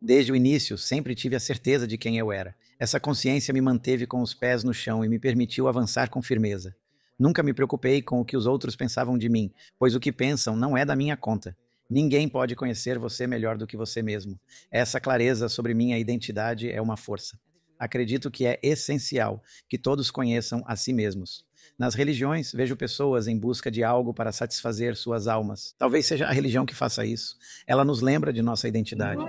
Desde o início, sempre tive a certeza de quem eu era. Essa consciência me manteve com os pés no chão e me permitiu avançar com firmeza. Nunca me preocupei com o que os outros pensavam de mim, pois o que pensam não é da minha conta. Ninguém pode conhecer você melhor do que você mesmo. Essa clareza sobre minha identidade é uma força. Acredito que é essencial que todos conheçam a si mesmos. Nas religiões, vejo pessoas em busca de algo para satisfazer suas almas. Talvez seja a religião que faça isso. Ela nos lembra de nossa identidade.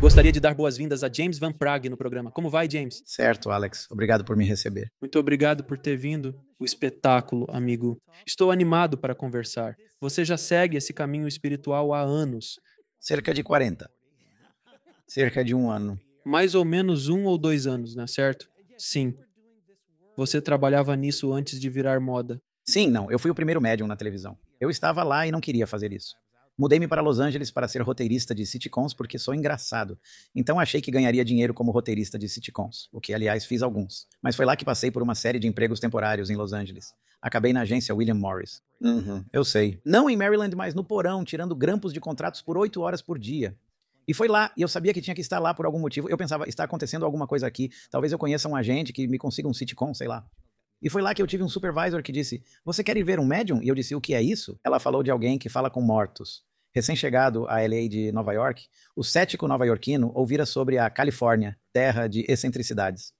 Gostaria de dar boas-vindas a James Van Prague no programa. Como vai, James? Certo, Alex. Obrigado por me receber. Muito obrigado por ter vindo. O espetáculo, amigo. Estou animado para conversar. Você já segue esse caminho espiritual há anos. Cerca de 40. Cerca de um ano. Mais ou menos um ou dois anos, né? Certo? Sim. Você trabalhava nisso antes de virar moda. Sim, não. Eu fui o primeiro médium na televisão. Eu estava lá e não queria fazer isso. Mudei-me para Los Angeles para ser roteirista de sitcoms porque sou engraçado. Então achei que ganharia dinheiro como roteirista de sitcoms, o que aliás fiz alguns. Mas foi lá que passei por uma série de empregos temporários em Los Angeles. Acabei na agência William Morris. Uhum, eu sei. Não em Maryland, mas no porão, tirando grampos de contratos por oito horas por dia. E foi lá, e eu sabia que tinha que estar lá por algum motivo. Eu pensava, está acontecendo alguma coisa aqui, talvez eu conheça um agente que me consiga um sitcom, sei lá. E foi lá que eu tive um supervisor que disse: Você quer ir ver um médium? E eu disse: O que é isso? Ela falou de alguém que fala com mortos recém-chegado à LA de Nova York, o cético nova-iorquino ouvira sobre a Califórnia, terra de excentricidades.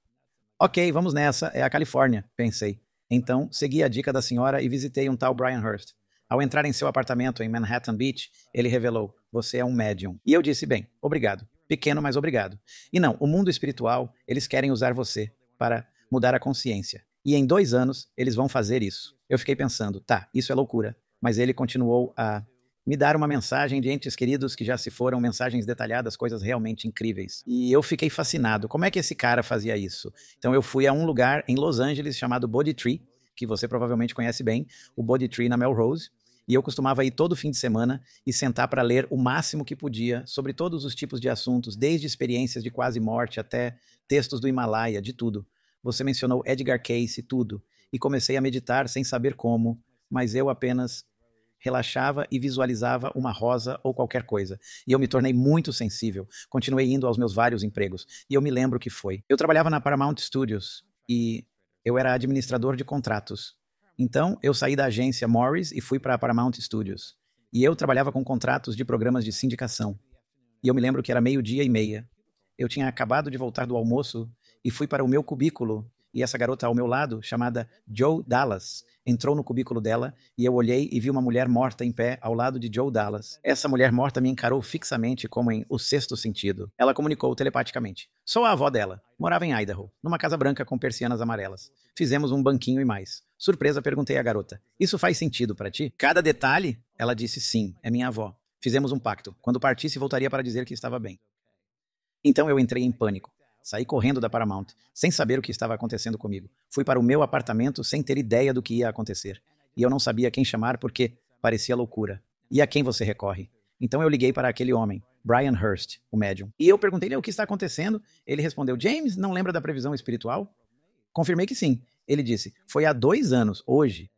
Ok, vamos nessa, é a Califórnia, pensei. Então, segui a dica da senhora e visitei um tal Brian Hurst. Ao entrar em seu apartamento em Manhattan Beach, ele revelou: Você é um médium. E eu disse: Bem, obrigado. Pequeno, mas obrigado. E não, o mundo espiritual, eles querem usar você para mudar a consciência. E em dois anos, eles vão fazer isso. Eu fiquei pensando: tá, isso é loucura. Mas ele continuou a me deram uma mensagem de entes queridos que já se foram, mensagens detalhadas, coisas realmente incríveis. E eu fiquei fascinado. Como é que esse cara fazia isso? Então eu fui a um lugar em Los Angeles chamado Body Tree, que você provavelmente conhece bem, o Body Tree na Melrose. E eu costumava ir todo fim de semana e sentar para ler o máximo que podia sobre todos os tipos de assuntos, desde experiências de quase morte até textos do Himalaia, de tudo. Você mencionou Edgar Cayce, tudo. E comecei a meditar sem saber como, mas eu apenas relaxava e visualizava uma rosa ou qualquer coisa. E eu me tornei muito sensível. Continuei indo aos meus vários empregos. E eu me lembro que foi. Eu trabalhava na Paramount Studios e eu era administrador de contratos. Então, eu saí da agência Morris e fui para a Paramount Studios. E eu trabalhava com contratos de programas de sindicação. E eu me lembro que era meio-dia e meia. Eu tinha acabado de voltar do almoço e fui para o meu cubículo e essa garota ao meu lado, chamada Joe Dallas, entrou no cubículo dela e eu olhei e vi uma mulher morta em pé ao lado de Joe Dallas. Essa mulher morta me encarou fixamente como em O Sexto Sentido. Ela comunicou telepaticamente. Sou a avó dela. Morava em Idaho, numa casa branca com persianas amarelas. Fizemos um banquinho e mais. Surpresa, perguntei à garota: Isso faz sentido para ti? Cada detalhe? Ela disse sim, é minha avó. Fizemos um pacto. Quando partisse, voltaria para dizer que estava bem. Então eu entrei em pânico. Saí correndo da Paramount, sem saber o que estava acontecendo comigo. Fui para o meu apartamento sem ter ideia do que ia acontecer. E eu não sabia quem chamar porque parecia loucura. E a quem você recorre? Então eu liguei para aquele homem, Brian Hurst, o médium. E eu perguntei-lhe o que está acontecendo. Ele respondeu: James, não lembra da previsão espiritual? Confirmei que sim. Ele disse: Foi há dois anos, hoje.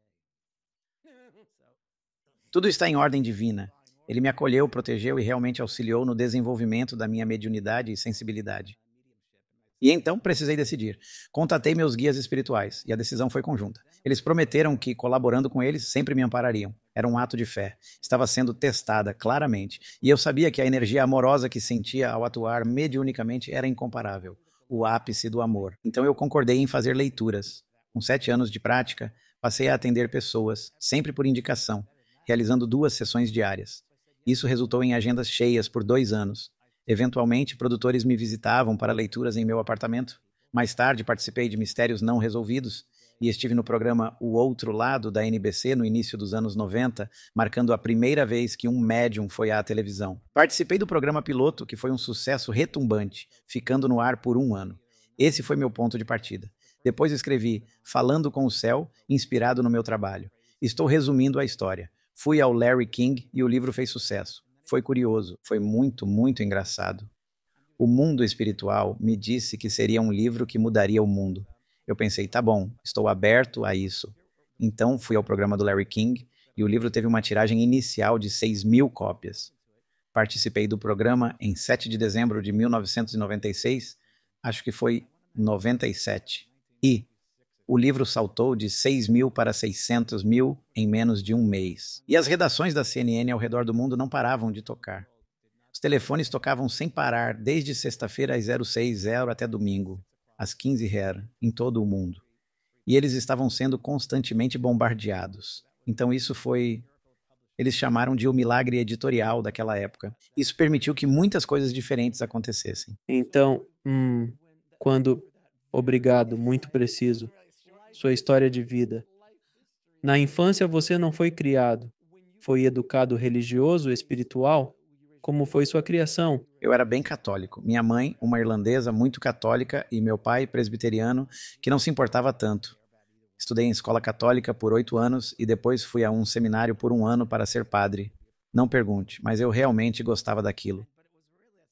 Tudo está em ordem divina. Ele me acolheu, protegeu e realmente auxiliou no desenvolvimento da minha mediunidade e sensibilidade. E então precisei decidir. Contatei meus guias espirituais e a decisão foi conjunta. Eles prometeram que, colaborando com eles, sempre me amparariam. Era um ato de fé. Estava sendo testada, claramente. E eu sabia que a energia amorosa que sentia ao atuar mediunicamente era incomparável o ápice do amor. Então eu concordei em fazer leituras. Com sete anos de prática, passei a atender pessoas, sempre por indicação, realizando duas sessões diárias. Isso resultou em agendas cheias por dois anos. Eventualmente, produtores me visitavam para leituras em meu apartamento. Mais tarde, participei de Mistérios Não Resolvidos e estive no programa O Outro Lado da NBC no início dos anos 90, marcando a primeira vez que um médium foi à televisão. Participei do programa piloto, que foi um sucesso retumbante, ficando no ar por um ano. Esse foi meu ponto de partida. Depois escrevi Falando com o Céu, inspirado no meu trabalho. Estou resumindo a história. Fui ao Larry King e o livro fez sucesso. Foi curioso, foi muito, muito engraçado. O Mundo Espiritual me disse que seria um livro que mudaria o mundo. Eu pensei, tá bom, estou aberto a isso. Então fui ao programa do Larry King e o livro teve uma tiragem inicial de 6 mil cópias. Participei do programa em 7 de dezembro de 1996, acho que foi 97. E, o livro saltou de 6 mil para 600 mil em menos de um mês. E as redações da CNN ao redor do mundo não paravam de tocar. Os telefones tocavam sem parar, desde sexta-feira às 060 até domingo, às 15 h em todo o mundo. E eles estavam sendo constantemente bombardeados. Então isso foi eles chamaram de o milagre editorial daquela época. Isso permitiu que muitas coisas diferentes acontecessem. Então, hum, quando obrigado, muito preciso, sua história de vida. Na infância você não foi criado, foi educado religioso, espiritual? Como foi sua criação? Eu era bem católico. Minha mãe, uma irlandesa muito católica, e meu pai, presbiteriano, que não se importava tanto. Estudei em escola católica por oito anos e depois fui a um seminário por um ano para ser padre. Não pergunte, mas eu realmente gostava daquilo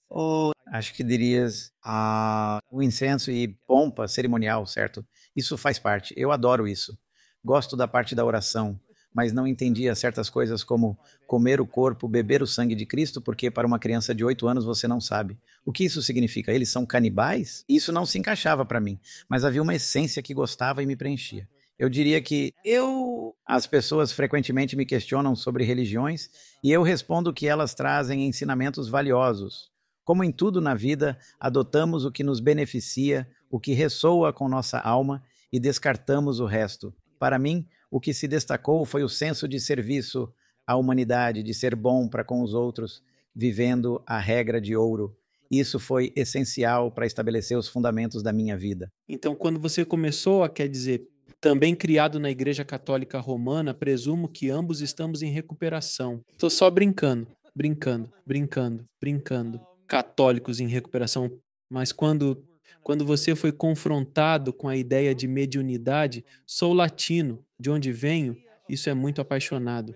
ou acho que dirias a, o incenso e pompa cerimonial, certo? Isso faz parte. Eu adoro isso. Gosto da parte da oração, mas não entendia certas coisas como comer o corpo, beber o sangue de Cristo, porque para uma criança de 8 anos você não sabe. O que isso significa? Eles são canibais? Isso não se encaixava para mim, mas havia uma essência que gostava e me preenchia. Eu diria que eu as pessoas frequentemente me questionam sobre religiões e eu respondo que elas trazem ensinamentos valiosos como em tudo na vida, adotamos o que nos beneficia, o que ressoa com nossa alma e descartamos o resto. Para mim, o que se destacou foi o senso de serviço à humanidade, de ser bom para com os outros, vivendo a regra de ouro. Isso foi essencial para estabelecer os fundamentos da minha vida. Então, quando você começou a, quer dizer, também criado na Igreja Católica Romana, presumo que ambos estamos em recuperação. Estou só brincando, brincando, brincando, brincando católicos em recuperação, mas quando quando você foi confrontado com a ideia de mediunidade, sou latino, de onde venho, isso é muito apaixonado.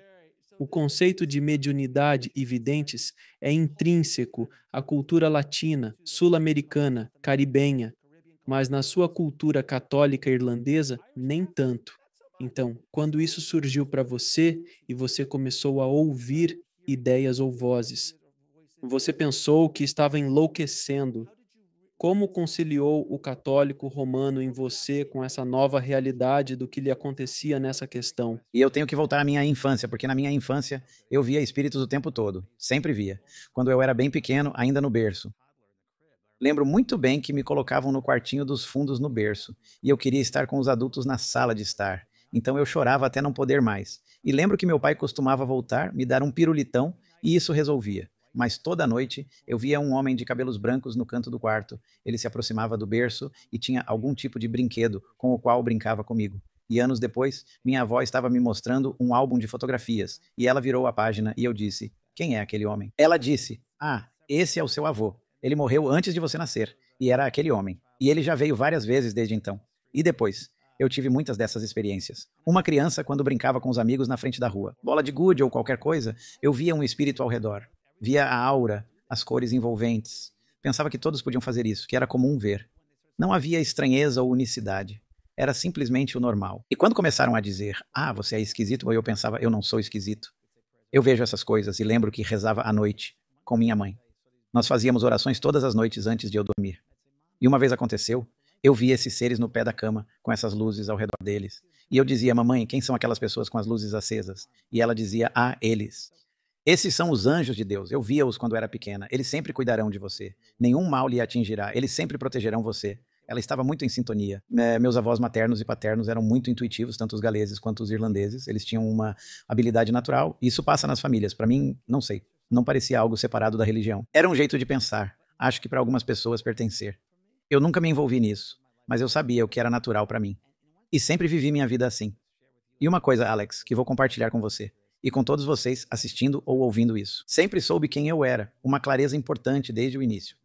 O conceito de mediunidade e videntes é intrínseco à cultura latina, sul-americana, caribenha, mas na sua cultura católica irlandesa, nem tanto. Então, quando isso surgiu para você e você começou a ouvir ideias ou vozes, você pensou que estava enlouquecendo. Como conciliou o católico romano em você com essa nova realidade do que lhe acontecia nessa questão? E eu tenho que voltar à minha infância, porque na minha infância eu via espíritos o tempo todo, sempre via. Quando eu era bem pequeno, ainda no berço. Lembro muito bem que me colocavam no quartinho dos fundos no berço, e eu queria estar com os adultos na sala de estar. Então eu chorava até não poder mais. E lembro que meu pai costumava voltar, me dar um pirulitão, e isso resolvia mas toda noite eu via um homem de cabelos brancos no canto do quarto. Ele se aproximava do berço e tinha algum tipo de brinquedo com o qual brincava comigo. E anos depois, minha avó estava me mostrando um álbum de fotografias, e ela virou a página e eu disse: Quem é aquele homem? Ela disse: Ah, esse é o seu avô. Ele morreu antes de você nascer, e era aquele homem. E ele já veio várias vezes desde então. E depois, eu tive muitas dessas experiências. Uma criança, quando brincava com os amigos na frente da rua, bola de gude ou qualquer coisa, eu via um espírito ao redor via a aura, as cores envolventes. Pensava que todos podiam fazer isso, que era comum ver. Não havia estranheza ou unicidade. Era simplesmente o normal. E quando começaram a dizer, ah, você é esquisito, eu pensava, eu não sou esquisito. Eu vejo essas coisas e lembro que rezava à noite com minha mãe. Nós fazíamos orações todas as noites antes de eu dormir. E uma vez aconteceu, eu vi esses seres no pé da cama, com essas luzes ao redor deles. E eu dizia, mamãe, quem são aquelas pessoas com as luzes acesas? E ela dizia, ah, eles. Esses são os anjos de Deus. Eu via-os quando era pequena. Eles sempre cuidarão de você. Nenhum mal lhe atingirá. Eles sempre protegerão você. Ela estava muito em sintonia. É, meus avós maternos e paternos eram muito intuitivos, tanto os galeses quanto os irlandeses. Eles tinham uma habilidade natural. Isso passa nas famílias. Para mim, não sei. Não parecia algo separado da religião. Era um jeito de pensar. Acho que para algumas pessoas pertencer. Eu nunca me envolvi nisso, mas eu sabia o que era natural para mim. E sempre vivi minha vida assim. E uma coisa, Alex, que vou compartilhar com você e com todos vocês assistindo ou ouvindo isso. Sempre soube quem eu era, uma clareza importante desde o início.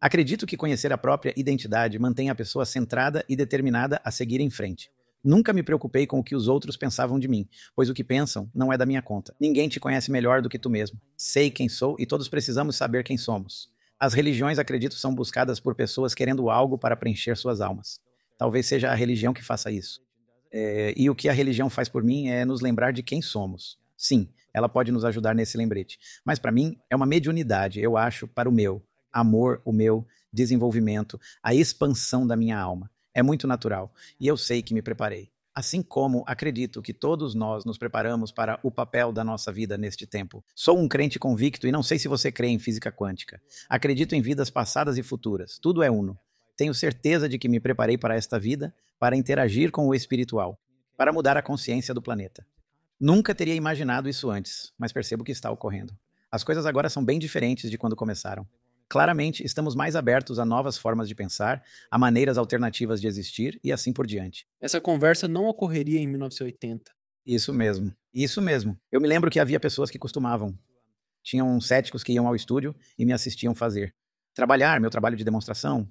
Acredito que conhecer a própria identidade mantém a pessoa centrada e determinada a seguir em frente. Nunca me preocupei com o que os outros pensavam de mim, pois o que pensam não é da minha conta. Ninguém te conhece melhor do que tu mesmo. Sei quem sou e todos precisamos saber quem somos. As religiões, acredito, são buscadas por pessoas querendo algo para preencher suas almas. Talvez seja a religião que faça isso. É, e o que a religião faz por mim é nos lembrar de quem somos. Sim, ela pode nos ajudar nesse lembrete. Mas para mim é uma mediunidade, eu acho, para o meu amor, o meu desenvolvimento, a expansão da minha alma. É muito natural e eu sei que me preparei. Assim como acredito que todos nós nos preparamos para o papel da nossa vida neste tempo. Sou um crente convicto e não sei se você crê em física quântica. Acredito em vidas passadas e futuras. Tudo é uno. Tenho certeza de que me preparei para esta vida, para interagir com o espiritual, para mudar a consciência do planeta. Nunca teria imaginado isso antes, mas percebo que está ocorrendo. As coisas agora são bem diferentes de quando começaram. Claramente, estamos mais abertos a novas formas de pensar, a maneiras alternativas de existir e assim por diante. Essa conversa não ocorreria em 1980. Isso mesmo, isso mesmo. Eu me lembro que havia pessoas que costumavam. Tinham céticos que iam ao estúdio e me assistiam fazer. Trabalhar, meu trabalho de demonstração,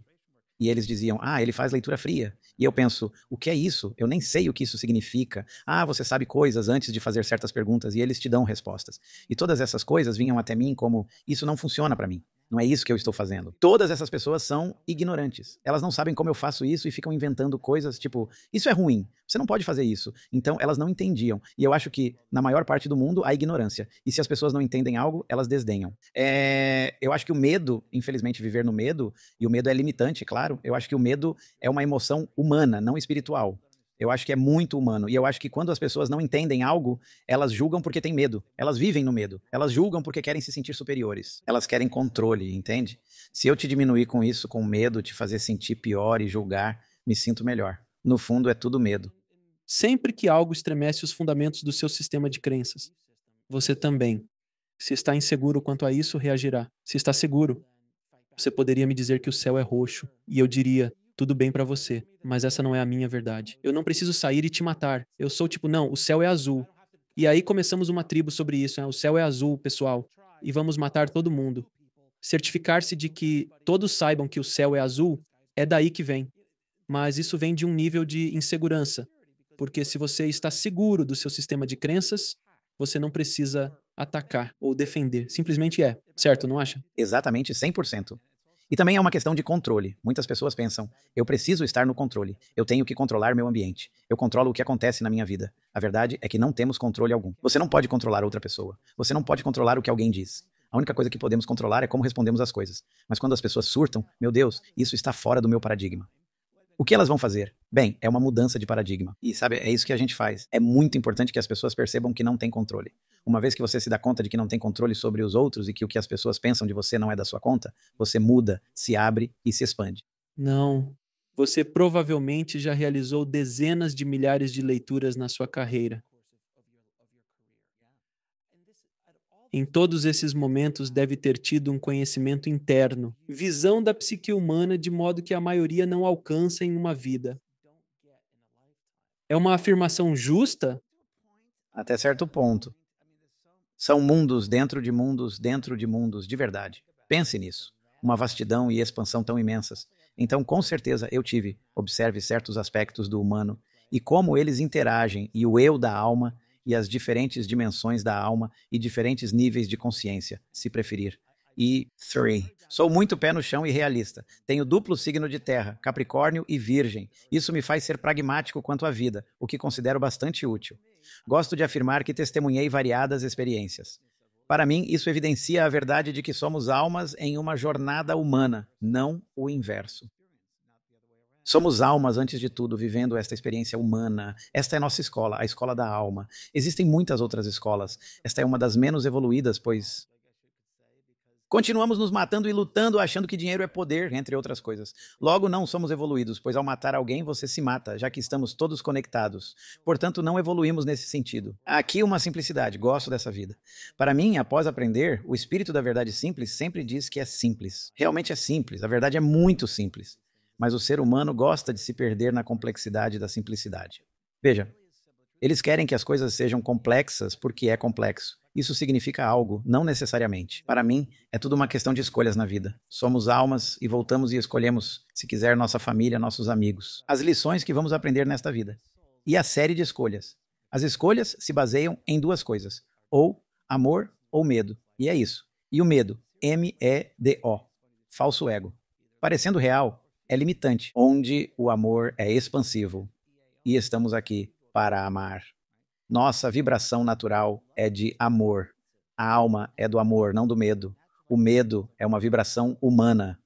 e eles diziam, ah, ele faz leitura fria. E eu penso, o que é isso? Eu nem sei o que isso significa. Ah, você sabe coisas antes de fazer certas perguntas e eles te dão respostas. E todas essas coisas vinham até mim como, isso não funciona para mim. Não é isso que eu estou fazendo. Todas essas pessoas são ignorantes. Elas não sabem como eu faço isso e ficam inventando coisas tipo, isso é ruim, você não pode fazer isso. Então elas não entendiam. E eu acho que, na maior parte do mundo, há ignorância. E se as pessoas não entendem algo, elas desdenham. É... Eu acho que o medo, infelizmente, viver no medo, e o medo é limitante, claro, eu acho que o medo é uma emoção humana, não espiritual. Eu acho que é muito humano. E eu acho que quando as pessoas não entendem algo, elas julgam porque têm medo. Elas vivem no medo. Elas julgam porque querem se sentir superiores. Elas querem controle, entende? Se eu te diminuir com isso, com medo, te fazer sentir pior e julgar, me sinto melhor. No fundo, é tudo medo. Sempre que algo estremece os fundamentos do seu sistema de crenças, você também. Se está inseguro quanto a isso, reagirá. Se está seguro, você poderia me dizer que o céu é roxo, e eu diria: tudo bem para você, mas essa não é a minha verdade. Eu não preciso sair e te matar. Eu sou tipo, não, o céu é azul. E aí começamos uma tribo sobre isso, né? o céu é azul, pessoal, e vamos matar todo mundo. Certificar-se de que todos saibam que o céu é azul é daí que vem. Mas isso vem de um nível de insegurança, porque se você está seguro do seu sistema de crenças, você não precisa atacar ou defender, simplesmente é, certo, não acha? Exatamente, 100%. E também é uma questão de controle. Muitas pessoas pensam: eu preciso estar no controle, eu tenho que controlar meu ambiente, eu controlo o que acontece na minha vida. A verdade é que não temos controle algum. Você não pode controlar outra pessoa, você não pode controlar o que alguém diz. A única coisa que podemos controlar é como respondemos às coisas. Mas quando as pessoas surtam, meu Deus, isso está fora do meu paradigma. O que elas vão fazer? Bem, é uma mudança de paradigma. E sabe, é isso que a gente faz. É muito importante que as pessoas percebam que não tem controle. Uma vez que você se dá conta de que não tem controle sobre os outros e que o que as pessoas pensam de você não é da sua conta, você muda, se abre e se expande. Não. Você provavelmente já realizou dezenas de milhares de leituras na sua carreira. em todos esses momentos deve ter tido um conhecimento interno, visão da psique humana de modo que a maioria não alcança em uma vida. É uma afirmação justa? Até certo ponto. São mundos dentro de mundos, dentro de mundos, de verdade. Pense nisso. Uma vastidão e expansão tão imensas. Então, com certeza, eu tive. Observe certos aspectos do humano e como eles interagem e o eu da alma e as diferentes dimensões da alma e diferentes níveis de consciência, se preferir. E 3. Sou muito pé no chão e realista. Tenho duplo signo de terra, Capricórnio e Virgem. Isso me faz ser pragmático quanto à vida, o que considero bastante útil. Gosto de afirmar que testemunhei variadas experiências. Para mim, isso evidencia a verdade de que somos almas em uma jornada humana, não o inverso. Somos almas, antes de tudo, vivendo esta experiência humana. Esta é nossa escola, a escola da alma. Existem muitas outras escolas. Esta é uma das menos evoluídas, pois. Continuamos nos matando e lutando, achando que dinheiro é poder, entre outras coisas. Logo, não somos evoluídos, pois ao matar alguém você se mata, já que estamos todos conectados. Portanto, não evoluímos nesse sentido. Aqui uma simplicidade, gosto dessa vida. Para mim, após aprender, o espírito da verdade simples sempre diz que é simples. Realmente é simples, a verdade é muito simples mas o ser humano gosta de se perder na complexidade da simplicidade. Veja, eles querem que as coisas sejam complexas porque é complexo. Isso significa algo, não necessariamente. Para mim, é tudo uma questão de escolhas na vida. Somos almas e voltamos e escolhemos, se quiser, nossa família, nossos amigos. As lições que vamos aprender nesta vida. E a série de escolhas. As escolhas se baseiam em duas coisas: ou amor ou medo. E é isso. E o medo, M-E-D-O, falso ego. Parecendo real, é limitante, onde o amor é expansivo e estamos aqui para amar. Nossa vibração natural é de amor. A alma é do amor, não do medo. O medo é uma vibração humana.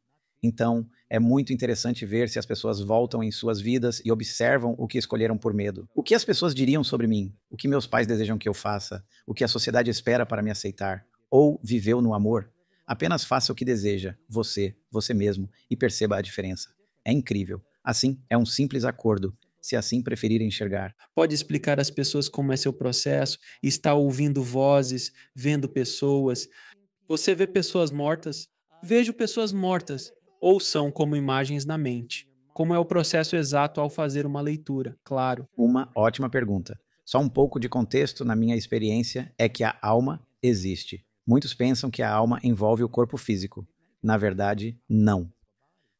Então, é muito interessante ver se as pessoas voltam em suas vidas e observam o que escolheram por medo. O que as pessoas diriam sobre mim? O que meus pais desejam que eu faça? O que a sociedade espera para me aceitar? Ou viveu no amor? Apenas faça o que deseja, você, você mesmo, e perceba a diferença. É incrível. Assim, é um simples acordo, se assim preferir enxergar. Pode explicar às pessoas como é seu processo, está ouvindo vozes, vendo pessoas. Você vê pessoas mortas? Vejo pessoas mortas, ou são como imagens na mente. Como é o processo exato ao fazer uma leitura, claro. Uma ótima pergunta. Só um pouco de contexto na minha experiência é que a alma existe. Muitos pensam que a alma envolve o corpo físico. Na verdade, não.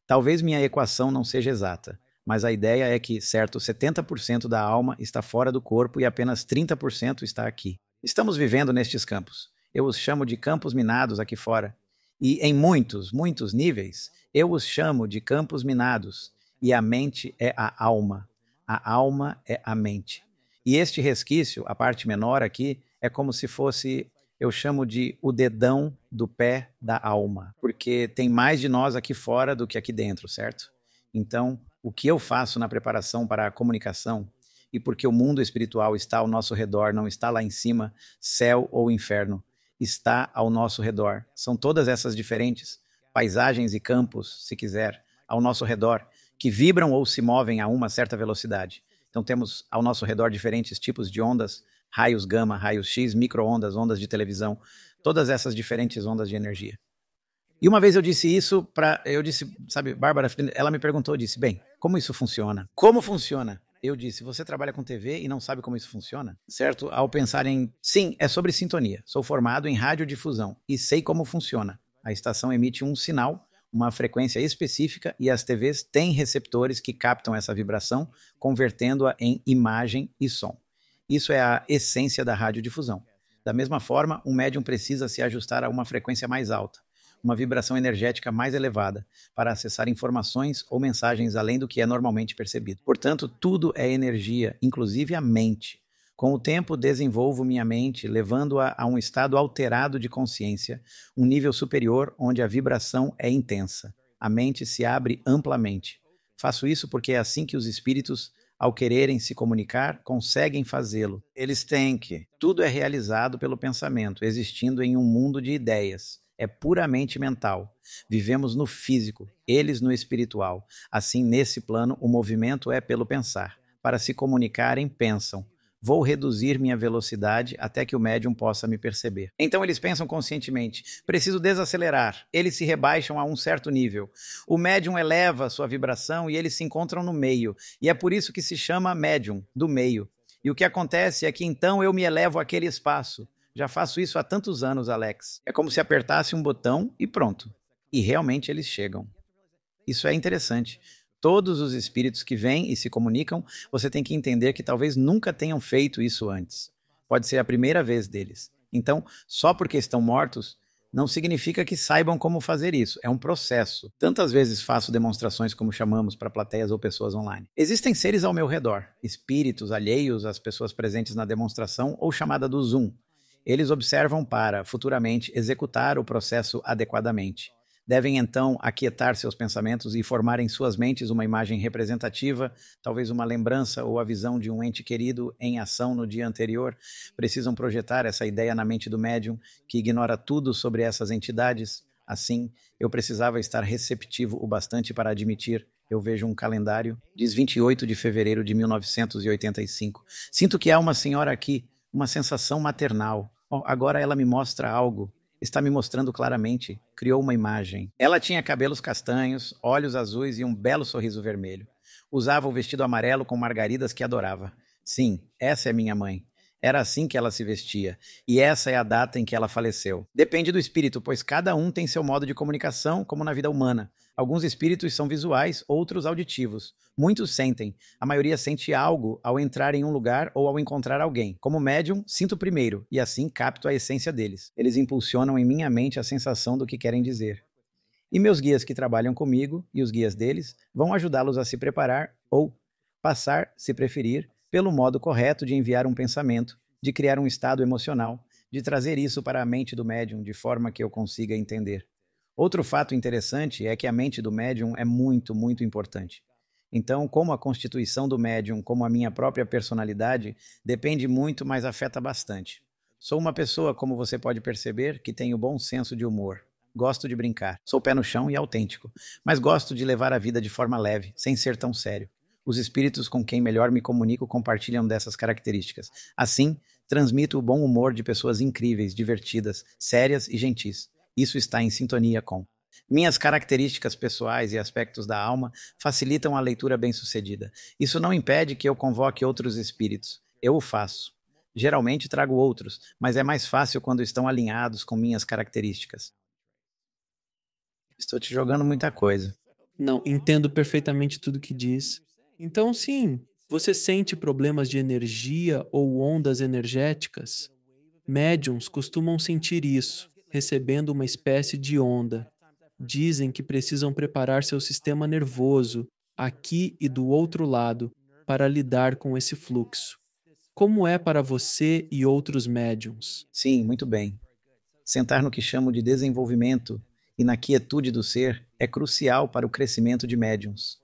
Talvez minha equação não seja exata, mas a ideia é que, certo, 70% da alma está fora do corpo e apenas 30% está aqui. Estamos vivendo nestes campos. Eu os chamo de campos minados aqui fora. E em muitos, muitos níveis, eu os chamo de campos minados. E a mente é a alma. A alma é a mente. E este resquício, a parte menor aqui, é como se fosse eu chamo de o dedão do pé da alma, porque tem mais de nós aqui fora do que aqui dentro, certo? Então, o que eu faço na preparação para a comunicação e porque o mundo espiritual está ao nosso redor, não está lá em cima, céu ou inferno, está ao nosso redor. São todas essas diferentes paisagens e campos, se quiser, ao nosso redor, que vibram ou se movem a uma certa velocidade. Então, temos ao nosso redor diferentes tipos de ondas raios gama, raios X, microondas, ondas de televisão, todas essas diferentes ondas de energia. E uma vez eu disse isso para, eu disse, sabe, Bárbara, ela me perguntou, eu disse, bem, como isso funciona? Como funciona? Eu disse, você trabalha com TV e não sabe como isso funciona? Certo? Ao pensar em, sim, é sobre sintonia. Sou formado em radiodifusão e sei como funciona. A estação emite um sinal, uma frequência específica e as TVs têm receptores que captam essa vibração, convertendo-a em imagem e som. Isso é a essência da radiodifusão. Da mesma forma, um médium precisa se ajustar a uma frequência mais alta, uma vibração energética mais elevada, para acessar informações ou mensagens além do que é normalmente percebido. Portanto, tudo é energia, inclusive a mente. Com o tempo, desenvolvo minha mente, levando-a a um estado alterado de consciência, um nível superior onde a vibração é intensa. A mente se abre amplamente. Faço isso porque é assim que os espíritos ao quererem se comunicar, conseguem fazê-lo. Eles têm que. Tudo é realizado pelo pensamento, existindo em um mundo de ideias. É puramente mental. Vivemos no físico, eles no espiritual. Assim, nesse plano, o movimento é pelo pensar. Para se comunicarem, pensam vou reduzir minha velocidade até que o médium possa me perceber. Então eles pensam conscientemente, preciso desacelerar. Eles se rebaixam a um certo nível. O médium eleva sua vibração e eles se encontram no meio. E é por isso que se chama médium, do meio. E o que acontece é que então eu me elevo àquele espaço. Já faço isso há tantos anos, Alex. É como se apertasse um botão e pronto. E realmente eles chegam. Isso é interessante, todos os espíritos que vêm e se comunicam, você tem que entender que talvez nunca tenham feito isso antes. Pode ser a primeira vez deles. Então, só porque estão mortos, não significa que saibam como fazer isso, é um processo. Tantas vezes faço demonstrações como chamamos para plateias ou pessoas online. Existem seres ao meu redor, espíritos alheios às pessoas presentes na demonstração ou chamada do Zoom. Eles observam para, futuramente, executar o processo adequadamente. Devem então aquietar seus pensamentos e formar em suas mentes uma imagem representativa, talvez uma lembrança ou a visão de um ente querido em ação no dia anterior. Precisam projetar essa ideia na mente do médium, que ignora tudo sobre essas entidades. Assim, eu precisava estar receptivo o bastante para admitir eu vejo um calendário, diz 28 de fevereiro de 1985. Sinto que há uma senhora aqui, uma sensação maternal. Oh, agora ela me mostra algo está me mostrando claramente, criou uma imagem. Ela tinha cabelos castanhos, olhos azuis e um belo sorriso vermelho. Usava o vestido amarelo com margaridas que adorava. Sim, essa é minha mãe. Era assim que ela se vestia, e essa é a data em que ela faleceu. Depende do espírito, pois cada um tem seu modo de comunicação, como na vida humana. Alguns espíritos são visuais, outros auditivos. Muitos sentem. A maioria sente algo ao entrar em um lugar ou ao encontrar alguém. Como médium, sinto primeiro, e assim capto a essência deles. Eles impulsionam em minha mente a sensação do que querem dizer. E meus guias que trabalham comigo e os guias deles vão ajudá-los a se preparar ou passar, se preferir, pelo modo correto de enviar um pensamento, de criar um estado emocional, de trazer isso para a mente do médium de forma que eu consiga entender. Outro fato interessante é que a mente do médium é muito, muito importante. Então, como a constituição do médium, como a minha própria personalidade, depende muito, mas afeta bastante. Sou uma pessoa, como você pode perceber, que tem o bom senso de humor. Gosto de brincar, sou pé no chão e autêntico, mas gosto de levar a vida de forma leve, sem ser tão sério os espíritos com quem melhor me comunico compartilham dessas características. Assim, transmito o bom humor de pessoas incríveis, divertidas, sérias e gentis. Isso está em sintonia com. Minhas características pessoais e aspectos da alma facilitam a leitura bem-sucedida. Isso não impede que eu convoque outros espíritos. Eu o faço. Geralmente trago outros, mas é mais fácil quando estão alinhados com minhas características. Estou te jogando muita coisa. Não, entendo perfeitamente tudo que diz. Então, sim, você sente problemas de energia ou ondas energéticas? Médiums costumam sentir isso, recebendo uma espécie de onda. Dizem que precisam preparar seu sistema nervoso, aqui e do outro lado, para lidar com esse fluxo. Como é para você e outros médiums? Sim, muito bem. Sentar no que chamo de desenvolvimento e na quietude do ser é crucial para o crescimento de médiums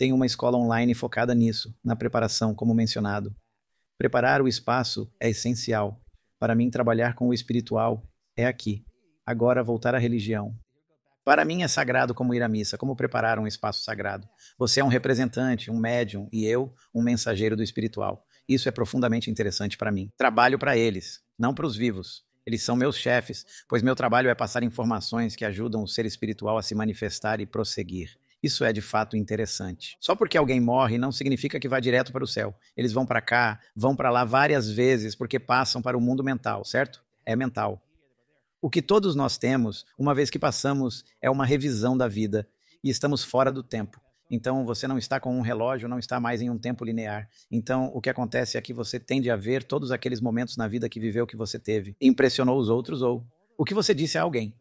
tem uma escola online focada nisso, na preparação, como mencionado. Preparar o espaço é essencial. Para mim, trabalhar com o espiritual é aqui. Agora, voltar à religião. Para mim, é sagrado como ir à missa, como preparar um espaço sagrado. Você é um representante, um médium, e eu, um mensageiro do espiritual. Isso é profundamente interessante para mim. Trabalho para eles, não para os vivos. Eles são meus chefes, pois meu trabalho é passar informações que ajudam o ser espiritual a se manifestar e prosseguir. Isso é de fato interessante. Só porque alguém morre não significa que vá direto para o céu. Eles vão para cá, vão para lá várias vezes porque passam para o mundo mental, certo? É mental. O que todos nós temos, uma vez que passamos, é uma revisão da vida e estamos fora do tempo. Então você não está com um relógio, não está mais em um tempo linear. Então o que acontece é que você tende a ver todos aqueles momentos na vida que viveu que você teve, impressionou os outros ou o que você disse a alguém.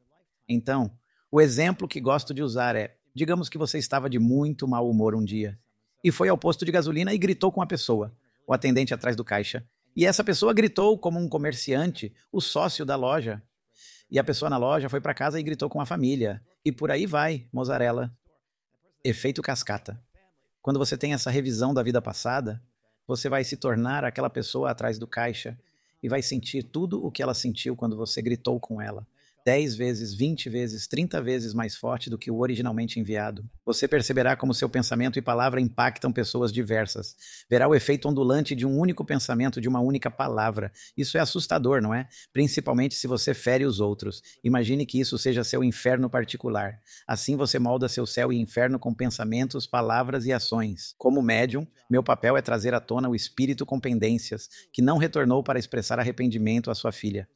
Então, o exemplo que gosto de usar é: Digamos que você estava de muito mau humor um dia e foi ao posto de gasolina e gritou com a pessoa, o atendente atrás do caixa. E essa pessoa gritou como um comerciante, o sócio da loja. E a pessoa na loja foi para casa e gritou com a família. E por aí vai, mozarela. Efeito cascata. Quando você tem essa revisão da vida passada, você vai se tornar aquela pessoa atrás do caixa e vai sentir tudo o que ela sentiu quando você gritou com ela. 10 vezes, 20 vezes, 30 vezes mais forte do que o originalmente enviado. Você perceberá como seu pensamento e palavra impactam pessoas diversas. Verá o efeito ondulante de um único pensamento, de uma única palavra. Isso é assustador, não é? Principalmente se você fere os outros. Imagine que isso seja seu inferno particular. Assim você molda seu céu e inferno com pensamentos, palavras e ações. Como médium, meu papel é trazer à tona o espírito com pendências, que não retornou para expressar arrependimento à sua filha.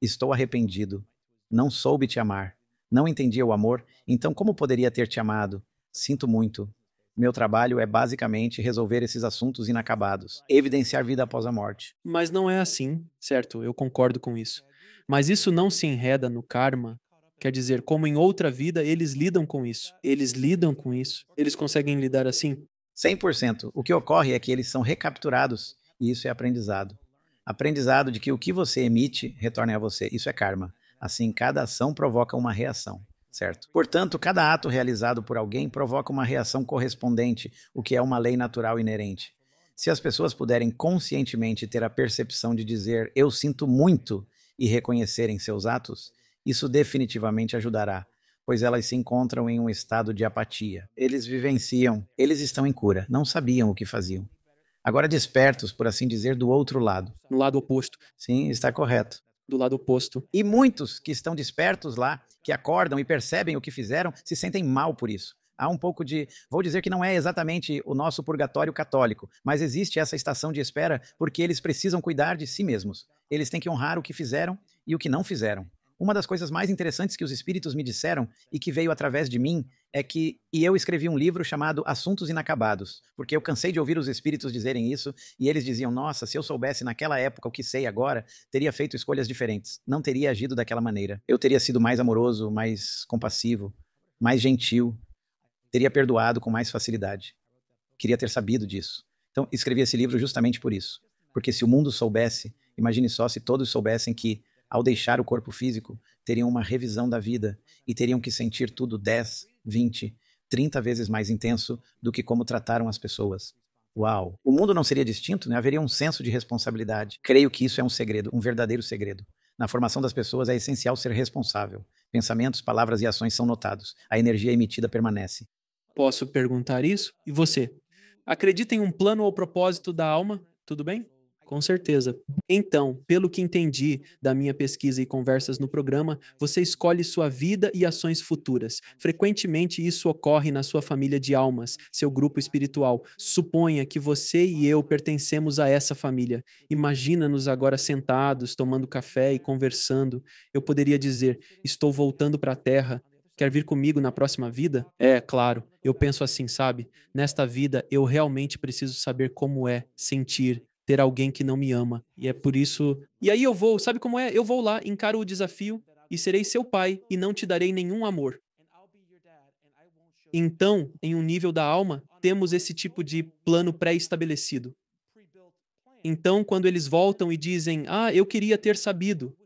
Estou arrependido. Não soube te amar. Não entendia o amor, então como poderia ter te amado? Sinto muito. Meu trabalho é basicamente resolver esses assuntos inacabados, evidenciar vida após a morte. Mas não é assim, certo? Eu concordo com isso. Mas isso não se enreda no karma Quer dizer, como em outra vida, eles lidam com isso. Eles lidam com isso. Eles conseguem lidar assim? 100%. O que ocorre é que eles são recapturados e isso é aprendizado. Aprendizado de que o que você emite retorna a você. Isso é karma. Assim, cada ação provoca uma reação. Certo. Portanto, cada ato realizado por alguém provoca uma reação correspondente, o que é uma lei natural inerente. Se as pessoas puderem conscientemente ter a percepção de dizer eu sinto muito e reconhecerem seus atos, isso definitivamente ajudará, pois elas se encontram em um estado de apatia. Eles vivenciam, eles estão em cura, não sabiam o que faziam. Agora despertos, por assim dizer, do outro lado. No lado oposto. Sim, está correto do lado oposto. E muitos que estão despertos lá, que acordam e percebem o que fizeram, se sentem mal por isso. Há um pouco de. Vou dizer que não é exatamente o nosso purgatório católico, mas existe essa estação de espera porque eles precisam cuidar de si mesmos. Eles têm que honrar o que fizeram e o que não fizeram. Uma das coisas mais interessantes que os espíritos me disseram e que veio através de mim é que e eu escrevi um livro chamado Assuntos Inacabados, porque eu cansei de ouvir os espíritos dizerem isso e eles diziam: "Nossa, se eu soubesse naquela época o que sei agora, teria feito escolhas diferentes, não teria agido daquela maneira. Eu teria sido mais amoroso, mais compassivo, mais gentil, teria perdoado com mais facilidade. Queria ter sabido disso." Então, escrevi esse livro justamente por isso. Porque se o mundo soubesse, imagine só se todos soubessem que ao deixar o corpo físico, teriam uma revisão da vida e teriam que sentir tudo 10, 20, 30 vezes mais intenso do que como trataram as pessoas. Uau! O mundo não seria distinto, né? Haveria um senso de responsabilidade. Creio que isso é um segredo, um verdadeiro segredo. Na formação das pessoas é essencial ser responsável. Pensamentos, palavras e ações são notados. A energia emitida permanece. Posso perguntar isso? E você? Acredita em um plano ou propósito da alma? Tudo bem? Com certeza. Então, pelo que entendi da minha pesquisa e conversas no programa, você escolhe sua vida e ações futuras. Frequentemente isso ocorre na sua família de almas, seu grupo espiritual. Suponha que você e eu pertencemos a essa família. Imagina-nos agora sentados, tomando café e conversando. Eu poderia dizer: estou voltando para a Terra, Quer vir comigo na próxima vida? É, claro. Eu penso assim, sabe? Nesta vida, eu realmente preciso saber como é sentir ter alguém que não me ama. E é por isso. E aí eu vou, sabe como é? Eu vou lá, encaro o desafio e serei seu pai e não te darei nenhum amor. Então, em um nível da alma, temos esse tipo de plano pré-estabelecido. Então, quando eles voltam e dizem, ah, eu queria ter sabido,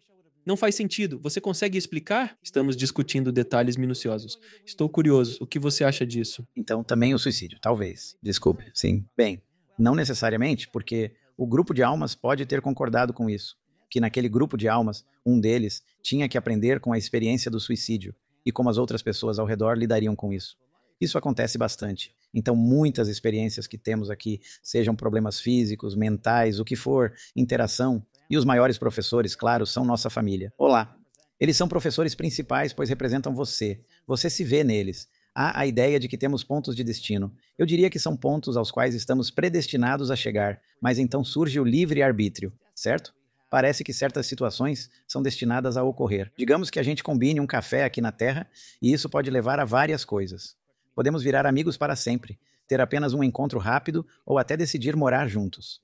não faz sentido. Você consegue explicar? Estamos discutindo detalhes minuciosos. Estou curioso. O que você acha disso? Então, também o suicídio, talvez. Desculpe, sim. Bem, não necessariamente, porque o grupo de almas pode ter concordado com isso, que naquele grupo de almas, um deles tinha que aprender com a experiência do suicídio e como as outras pessoas ao redor lidariam com isso. Isso acontece bastante. Então, muitas experiências que temos aqui, sejam problemas físicos, mentais, o que for, interação, e os maiores professores, claro, são nossa família. Olá! Eles são professores principais, pois representam você. Você se vê neles há a ideia de que temos pontos de destino. Eu diria que são pontos aos quais estamos predestinados a chegar, mas então surge o livre-arbítrio, certo? Parece que certas situações são destinadas a ocorrer. Digamos que a gente combine um café aqui na Terra, e isso pode levar a várias coisas. Podemos virar amigos para sempre, ter apenas um encontro rápido ou até decidir morar juntos.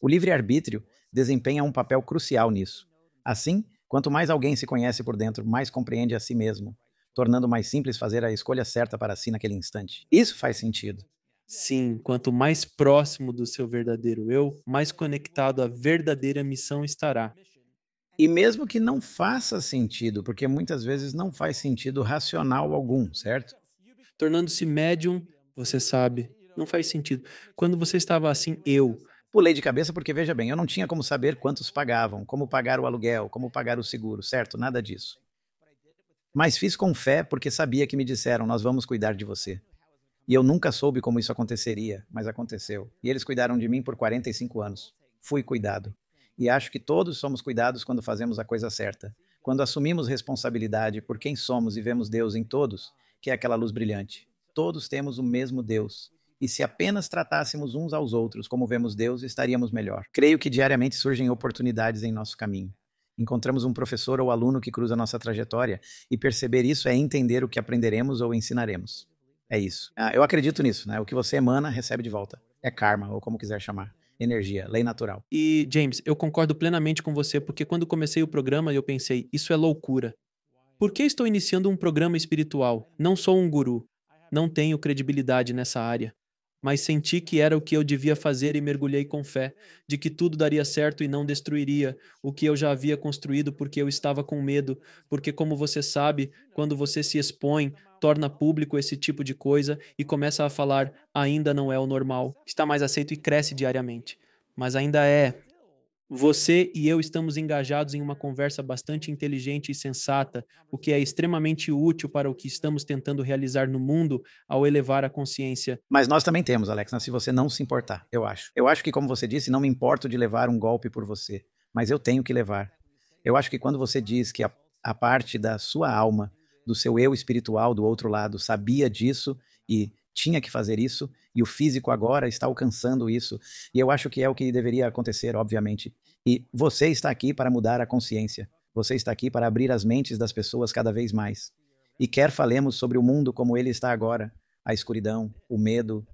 O livre-arbítrio desempenha um papel crucial nisso. Assim, quanto mais alguém se conhece por dentro, mais compreende a si mesmo, tornando mais simples fazer a escolha certa para si naquele instante. Isso faz sentido. Sim, quanto mais próximo do seu verdadeiro eu, mais conectado à verdadeira missão estará. E mesmo que não faça sentido, porque muitas vezes não faz sentido racional algum, certo? Tornando-se médium, você sabe, não faz sentido. Quando você estava assim, eu. Pulei de cabeça porque, veja bem, eu não tinha como saber quantos pagavam, como pagar o aluguel, como pagar o seguro, certo? Nada disso. Mas fiz com fé porque sabia que me disseram: Nós vamos cuidar de você. E eu nunca soube como isso aconteceria, mas aconteceu. E eles cuidaram de mim por 45 anos. Fui cuidado. E acho que todos somos cuidados quando fazemos a coisa certa. Quando assumimos responsabilidade por quem somos e vemos Deus em todos, que é aquela luz brilhante. Todos temos o mesmo Deus. E se apenas tratássemos uns aos outros como vemos Deus, estaríamos melhor. Creio que diariamente surgem oportunidades em nosso caminho encontramos um professor ou aluno que cruza nossa trajetória e perceber isso é entender o que aprenderemos ou ensinaremos. É isso. Ah, eu acredito nisso, né? O que você emana, recebe de volta. É karma, ou como quiser chamar. Energia, lei natural. E, James, eu concordo plenamente com você, porque quando comecei o programa eu pensei, isso é loucura. Por que estou iniciando um programa espiritual? Não sou um guru. Não tenho credibilidade nessa área mas senti que era o que eu devia fazer e mergulhei com fé, de que tudo daria certo e não destruiria o que eu já havia construído porque eu estava com medo, porque, como você sabe, quando você se expõe, torna público esse tipo de coisa e começa a falar, ainda não é o normal, está mais aceito e cresce diariamente. Mas ainda é, você e eu estamos engajados em uma conversa bastante inteligente e sensata, o que é extremamente útil para o que estamos tentando realizar no mundo ao elevar a consciência. Mas nós também temos, Alex, né, se você não se importar, eu acho. Eu acho que, como você disse, não me importo de levar um golpe por você, mas eu tenho que levar. Eu acho que quando você diz que a, a parte da sua alma, do seu eu espiritual do outro lado, sabia disso e tinha que fazer isso e o físico agora está alcançando isso. E eu acho que é o que deveria acontecer, obviamente, e você está aqui para mudar a consciência. Você está aqui para abrir as mentes das pessoas cada vez mais. E quer falemos sobre o mundo como ele está agora, a escuridão, o medo,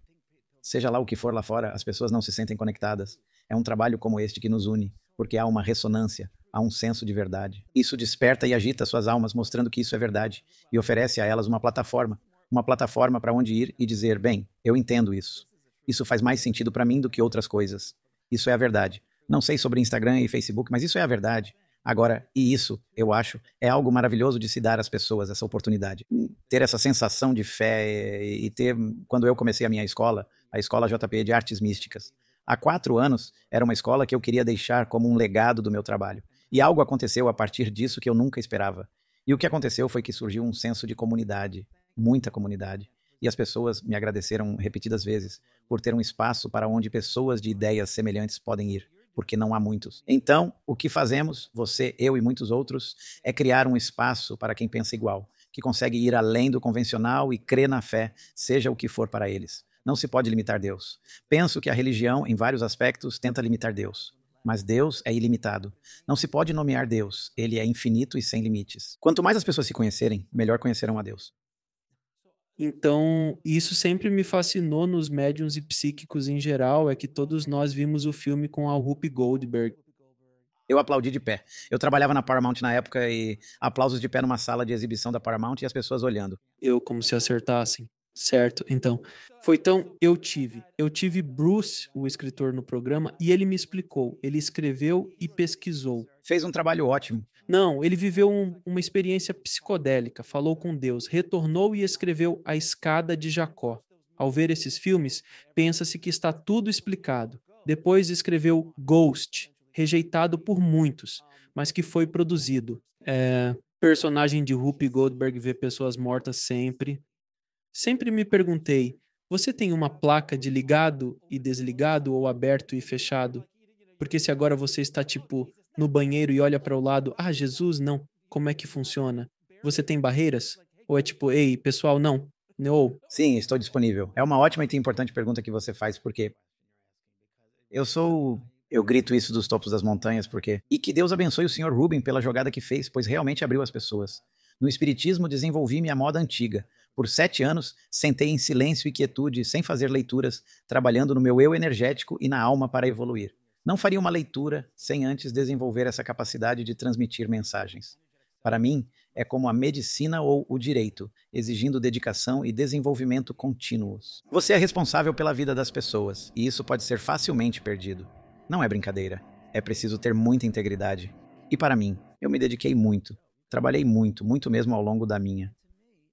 seja lá o que for lá fora, as pessoas não se sentem conectadas. É um trabalho como este que nos une, porque há uma ressonância, há um senso de verdade. Isso desperta e agita suas almas, mostrando que isso é verdade, e oferece a elas uma plataforma, uma plataforma para onde ir e dizer: bem, eu entendo isso. Isso faz mais sentido para mim do que outras coisas. Isso é a verdade. Não sei sobre Instagram e Facebook, mas isso é a verdade. Agora, e isso, eu acho, é algo maravilhoso de se dar às pessoas essa oportunidade. Ter essa sensação de fé e ter. Quando eu comecei a minha escola, a escola JP de Artes Místicas, há quatro anos era uma escola que eu queria deixar como um legado do meu trabalho. E algo aconteceu a partir disso que eu nunca esperava. E o que aconteceu foi que surgiu um senso de comunidade, muita comunidade. E as pessoas me agradeceram repetidas vezes por ter um espaço para onde pessoas de ideias semelhantes podem ir porque não há muitos. Então, o que fazemos, você, eu e muitos outros, é criar um espaço para quem pensa igual, que consegue ir além do convencional e crê na fé, seja o que for para eles. Não se pode limitar Deus. Penso que a religião, em vários aspectos, tenta limitar Deus. Mas Deus é ilimitado. Não se pode nomear Deus. Ele é infinito e sem limites. Quanto mais as pessoas se conhecerem, melhor conhecerão a Deus. Então, isso sempre me fascinou nos médiums e psíquicos em geral, é que todos nós vimos o filme com a Whoopi Goldberg. Eu aplaudi de pé. Eu trabalhava na Paramount na época e aplausos de pé numa sala de exibição da Paramount e as pessoas olhando. Eu como se acertassem. Certo, então. Foi então eu tive. Eu tive Bruce, o escritor, no programa e ele me explicou. Ele escreveu e pesquisou. Fez um trabalho ótimo. Não, ele viveu um, uma experiência psicodélica, falou com Deus, retornou e escreveu A Escada de Jacó. Ao ver esses filmes, pensa-se que está tudo explicado. Depois escreveu Ghost, rejeitado por muitos, mas que foi produzido. É, personagem de Whoopi Goldberg vê pessoas mortas sempre. Sempre me perguntei: você tem uma placa de ligado e desligado ou aberto e fechado? Porque se agora você está tipo no banheiro e olha para o lado, ah, Jesus, não, como é que funciona? Você tem barreiras? Ou é tipo, ei, pessoal, não? Ou... Sim, estou disponível. É uma ótima e importante pergunta que você faz, porque eu sou eu grito isso dos topos das montanhas porque. E que Deus abençoe o Sr. Rubin pela jogada que fez, pois realmente abriu as pessoas. No Espiritismo desenvolvi minha moda antiga, por sete anos, sentei em silêncio e quietude, sem fazer leituras, trabalhando no meu eu energético e na alma para evoluir. Não faria uma leitura sem antes desenvolver essa capacidade de transmitir mensagens. Para mim, é como a medicina ou o direito, exigindo dedicação e desenvolvimento contínuos. Você é responsável pela vida das pessoas, e isso pode ser facilmente perdido. Não é brincadeira. É preciso ter muita integridade. E para mim, eu me dediquei muito. Trabalhei muito, muito mesmo ao longo da minha.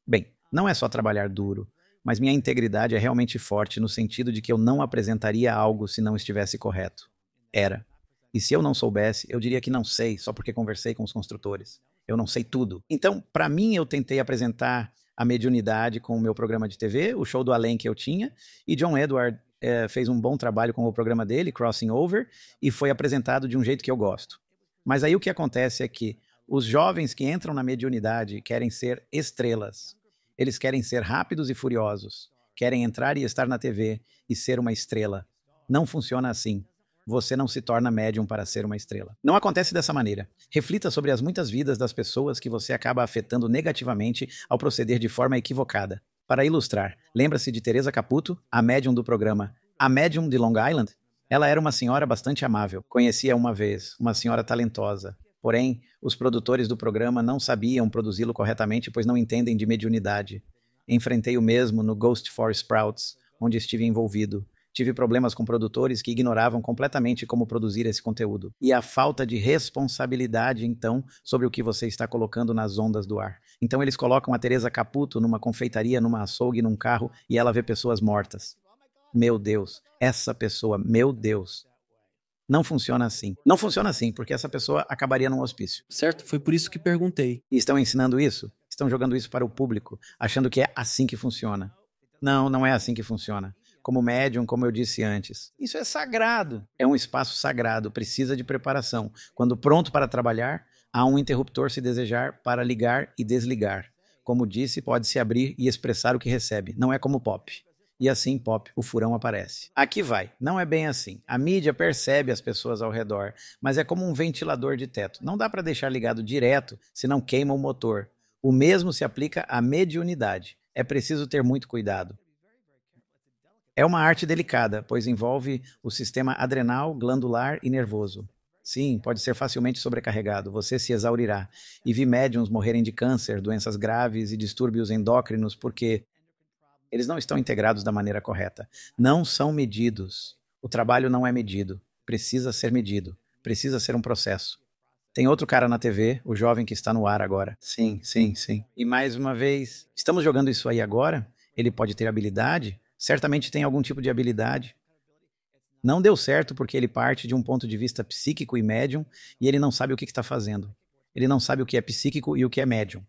Bem, não é só trabalhar duro, mas minha integridade é realmente forte no sentido de que eu não apresentaria algo se não estivesse correto. Era. E se eu não soubesse, eu diria que não sei, só porque conversei com os construtores. Eu não sei tudo. Então, para mim, eu tentei apresentar a mediunidade com o meu programa de TV, o show do além que eu tinha, e John Edward é, fez um bom trabalho com o programa dele, Crossing Over, e foi apresentado de um jeito que eu gosto. Mas aí o que acontece é que os jovens que entram na mediunidade querem ser estrelas, eles querem ser rápidos e furiosos, querem entrar e estar na TV e ser uma estrela. Não funciona assim. Você não se torna médium para ser uma estrela. Não acontece dessa maneira. Reflita sobre as muitas vidas das pessoas que você acaba afetando negativamente ao proceder de forma equivocada. Para ilustrar, lembra-se de Teresa Caputo, a médium do programa A Médium de Long Island? Ela era uma senhora bastante amável. Conhecia uma vez, uma senhora talentosa, Porém, os produtores do programa não sabiam produzi-lo corretamente, pois não entendem de mediunidade. Enfrentei o mesmo no Ghost for Sprouts, onde estive envolvido. Tive problemas com produtores que ignoravam completamente como produzir esse conteúdo. E a falta de responsabilidade, então, sobre o que você está colocando nas ondas do ar. Então eles colocam a Teresa Caputo numa confeitaria, numa açougue, num carro, e ela vê pessoas mortas. Meu Deus, essa pessoa, meu Deus, não funciona assim. Não funciona assim, porque essa pessoa acabaria num hospício. Certo, foi por isso que perguntei. E estão ensinando isso? Estão jogando isso para o público, achando que é assim que funciona. Não, não é assim que funciona. Como médium, como eu disse antes. Isso é sagrado. É um espaço sagrado, precisa de preparação. Quando pronto para trabalhar, há um interruptor se desejar para ligar e desligar. Como disse, pode se abrir e expressar o que recebe. Não é como pop e assim, pop, o furão aparece. Aqui vai, não é bem assim. A mídia percebe as pessoas ao redor, mas é como um ventilador de teto. Não dá para deixar ligado direto, senão queima o motor. O mesmo se aplica à mediunidade. É preciso ter muito cuidado. É uma arte delicada, pois envolve o sistema adrenal, glandular e nervoso. Sim, pode ser facilmente sobrecarregado, você se exaurirá. E vi médiums morrerem de câncer, doenças graves e distúrbios endócrinos porque eles não estão integrados da maneira correta. Não são medidos. O trabalho não é medido. Precisa ser medido. Precisa ser um processo. Tem outro cara na TV, o jovem que está no ar agora. Sim, sim, sim. E mais uma vez, estamos jogando isso aí agora. Ele pode ter habilidade, certamente tem algum tipo de habilidade. Não deu certo porque ele parte de um ponto de vista psíquico e médium e ele não sabe o que está fazendo. Ele não sabe o que é psíquico e o que é médium.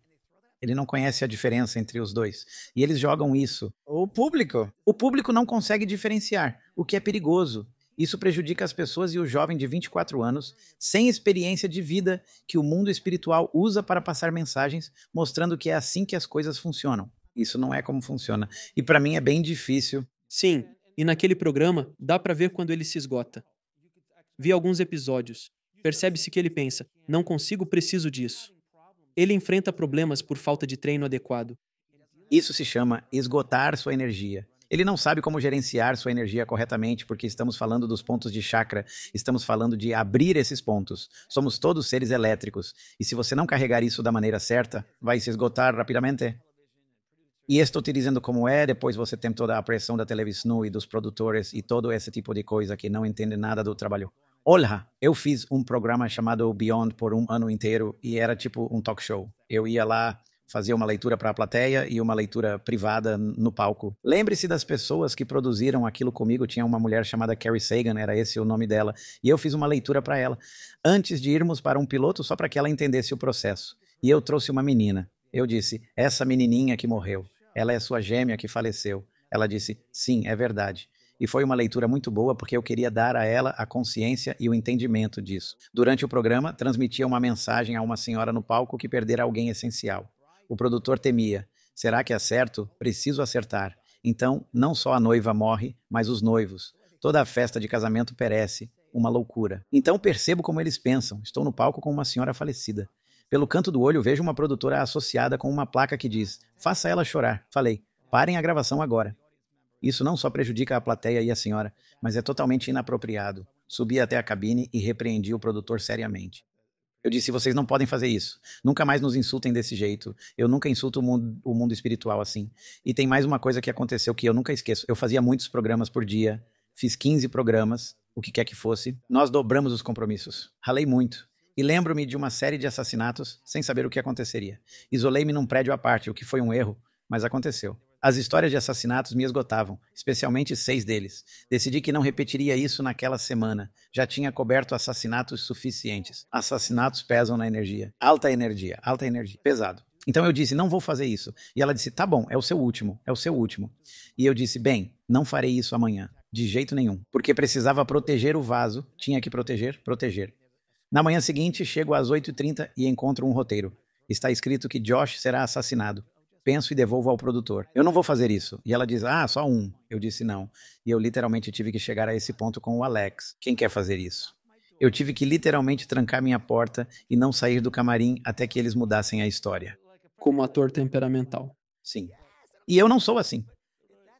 Ele não conhece a diferença entre os dois. E eles jogam isso. O público. O público não consegue diferenciar, o que é perigoso. Isso prejudica as pessoas e o jovem de 24 anos, sem experiência de vida, que o mundo espiritual usa para passar mensagens, mostrando que é assim que as coisas funcionam. Isso não é como funciona. E para mim é bem difícil. Sim, e naquele programa dá para ver quando ele se esgota. Vi alguns episódios. Percebe-se que ele pensa: não consigo, preciso disso ele enfrenta problemas por falta de treino adequado. Isso se chama esgotar sua energia. Ele não sabe como gerenciar sua energia corretamente, porque estamos falando dos pontos de chakra, estamos falando de abrir esses pontos. Somos todos seres elétricos, e se você não carregar isso da maneira certa, vai se esgotar rapidamente. E estou te dizendo como é, depois você tem toda a pressão da televisão e dos produtores e todo esse tipo de coisa que não entende nada do trabalho. Olha, eu fiz um programa chamado Beyond por um ano inteiro e era tipo um talk show. Eu ia lá fazia uma leitura para a plateia e uma leitura privada no palco. Lembre-se das pessoas que produziram aquilo comigo. Tinha uma mulher chamada Carrie Sagan, era esse o nome dela, e eu fiz uma leitura para ela antes de irmos para um piloto só para que ela entendesse o processo. E eu trouxe uma menina. Eu disse: "Essa menininha que morreu, ela é sua gêmea que faleceu." Ela disse: "Sim, é verdade." e foi uma leitura muito boa porque eu queria dar a ela a consciência e o entendimento disso. Durante o programa, transmitia uma mensagem a uma senhora no palco que perdera alguém essencial. O produtor temia: será que acerto? É Preciso acertar. Então, não só a noiva morre, mas os noivos. Toda a festa de casamento perece. Uma loucura. Então percebo como eles pensam. Estou no palco com uma senhora falecida. Pelo canto do olho, vejo uma produtora associada com uma placa que diz: Faça ela chorar. Falei: Parem a gravação agora. Isso não só prejudica a plateia e a senhora, mas é totalmente inapropriado. Subi até a cabine e repreendi o produtor seriamente. Eu disse: vocês não podem fazer isso. Nunca mais nos insultem desse jeito. Eu nunca insulto o mundo, o mundo espiritual assim. E tem mais uma coisa que aconteceu que eu nunca esqueço. Eu fazia muitos programas por dia, fiz 15 programas, o que quer que fosse. Nós dobramos os compromissos. Ralei muito e lembro-me de uma série de assassinatos sem saber o que aconteceria. Isolei-me num prédio à parte, o que foi um erro, mas aconteceu. As histórias de assassinatos me esgotavam, especialmente seis deles. Decidi que não repetiria isso naquela semana. Já tinha coberto assassinatos suficientes. Assassinatos pesam na energia. Alta energia, alta energia. Pesado. Então eu disse, não vou fazer isso. E ela disse, tá bom, é o seu último, é o seu último. E eu disse, bem, não farei isso amanhã, de jeito nenhum. Porque precisava proteger o vaso, tinha que proteger, proteger. Na manhã seguinte, chego às 8h30 e encontro um roteiro. Está escrito que Josh será assassinado penso e devolvo ao produtor. Eu não vou fazer isso. E ela diz: Ah, só um. Eu disse não. E eu literalmente tive que chegar a esse ponto com o Alex. Quem quer fazer isso? Eu tive que literalmente trancar minha porta e não sair do camarim até que eles mudassem a história. Como ator temperamental. Sim. E eu não sou assim.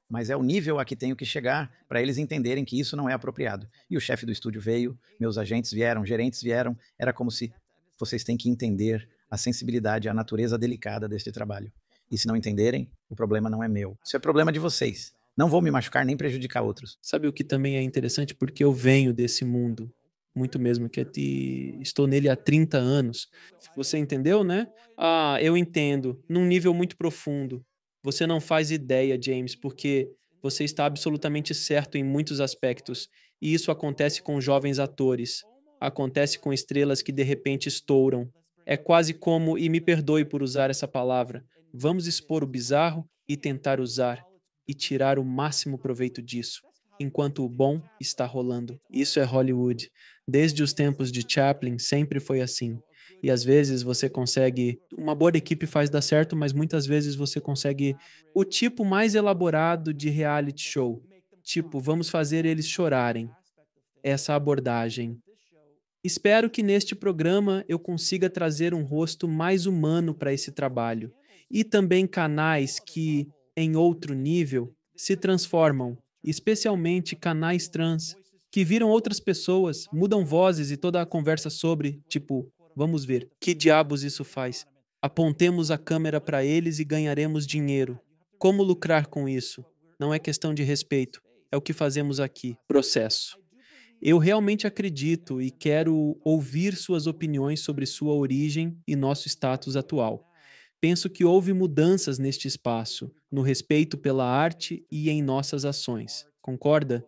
Mas é o nível a que tenho que chegar para eles entenderem que isso não é apropriado. E o chefe do estúdio veio, meus agentes vieram, gerentes vieram. Era como se vocês têm que entender a sensibilidade, a natureza delicada deste trabalho. E se não entenderem, o problema não é meu. Isso é problema de vocês. Não vou me machucar nem prejudicar outros. Sabe o que também é interessante? Porque eu venho desse mundo, muito mesmo, que é estou nele há 30 anos. Você entendeu, né? Ah, eu entendo, num nível muito profundo. Você não faz ideia, James, porque você está absolutamente certo em muitos aspectos. E isso acontece com jovens atores, acontece com estrelas que de repente estouram. É quase como, e me perdoe por usar essa palavra, Vamos expor o bizarro e tentar usar e tirar o máximo proveito disso, enquanto o bom está rolando. Isso é Hollywood. Desde os tempos de Chaplin sempre foi assim. E às vezes você consegue. Uma boa equipe faz dar certo, mas muitas vezes você consegue o tipo mais elaborado de reality show. Tipo, vamos fazer eles chorarem. Essa abordagem. Espero que neste programa eu consiga trazer um rosto mais humano para esse trabalho e também canais que, em outro nível, se transformam, especialmente canais trans, que viram outras pessoas, mudam vozes e toda a conversa sobre, tipo, vamos ver, que diabos isso faz? Apontemos a câmera para eles e ganharemos dinheiro. Como lucrar com isso? Não é questão de respeito, é o que fazemos aqui. Processo. Eu realmente acredito e quero ouvir suas opiniões sobre sua origem e nosso status atual penso que houve mudanças neste espaço, no respeito pela arte e em nossas ações. Concorda?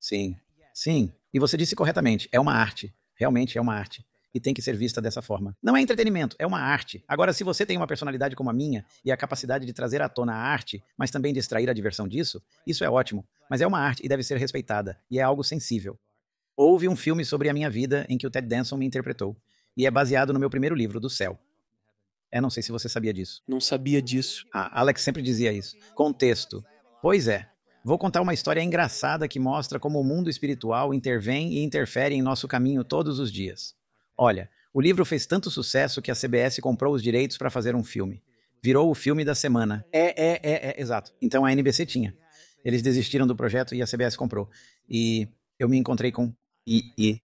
Sim, sim. E você disse corretamente: é uma arte. Realmente é uma arte. E tem que ser vista dessa forma. Não é entretenimento, é uma arte. Agora, se você tem uma personalidade como a minha e a capacidade de trazer à tona a arte, mas também de extrair a diversão disso, isso é ótimo. Mas é uma arte e deve ser respeitada, e é algo sensível. Houve um filme sobre a minha vida em que o Ted Danson me interpretou, e é baseado no meu primeiro livro, Do Céu. É, não sei se você sabia disso. Não sabia disso. Ah, Alex sempre dizia isso. Contexto. Pois é. Vou contar uma história engraçada que mostra como o mundo espiritual intervém e interfere em nosso caminho todos os dias. Olha, o livro fez tanto sucesso que a CBS comprou os direitos para fazer um filme. Virou o filme da semana. É, é, é, é, exato. Então a NBC tinha. Eles desistiram do projeto e a CBS comprou. E eu me encontrei com. E, e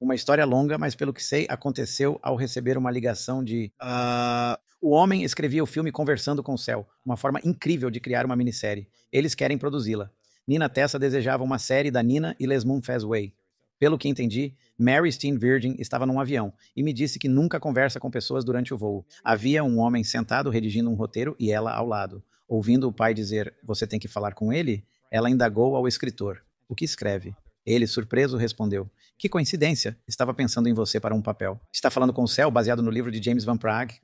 uma história longa, mas pelo que sei, aconteceu ao receber uma ligação de. Uh, o homem escrevia o filme Conversando com o Céu, uma forma incrível de criar uma minissérie. Eles querem produzi-la. Nina Tessa desejava uma série da Nina e Les Moonfest Way. Pelo que entendi, Mary Steen Virgin estava num avião e me disse que nunca conversa com pessoas durante o voo. Havia um homem sentado redigindo um roteiro e ela ao lado. Ouvindo o pai dizer, você tem que falar com ele, ela indagou ao escritor: O que escreve? Ele, surpreso, respondeu: Que coincidência! Estava pensando em você para um papel. Está falando com o céu, baseado no livro de James Van Praagh.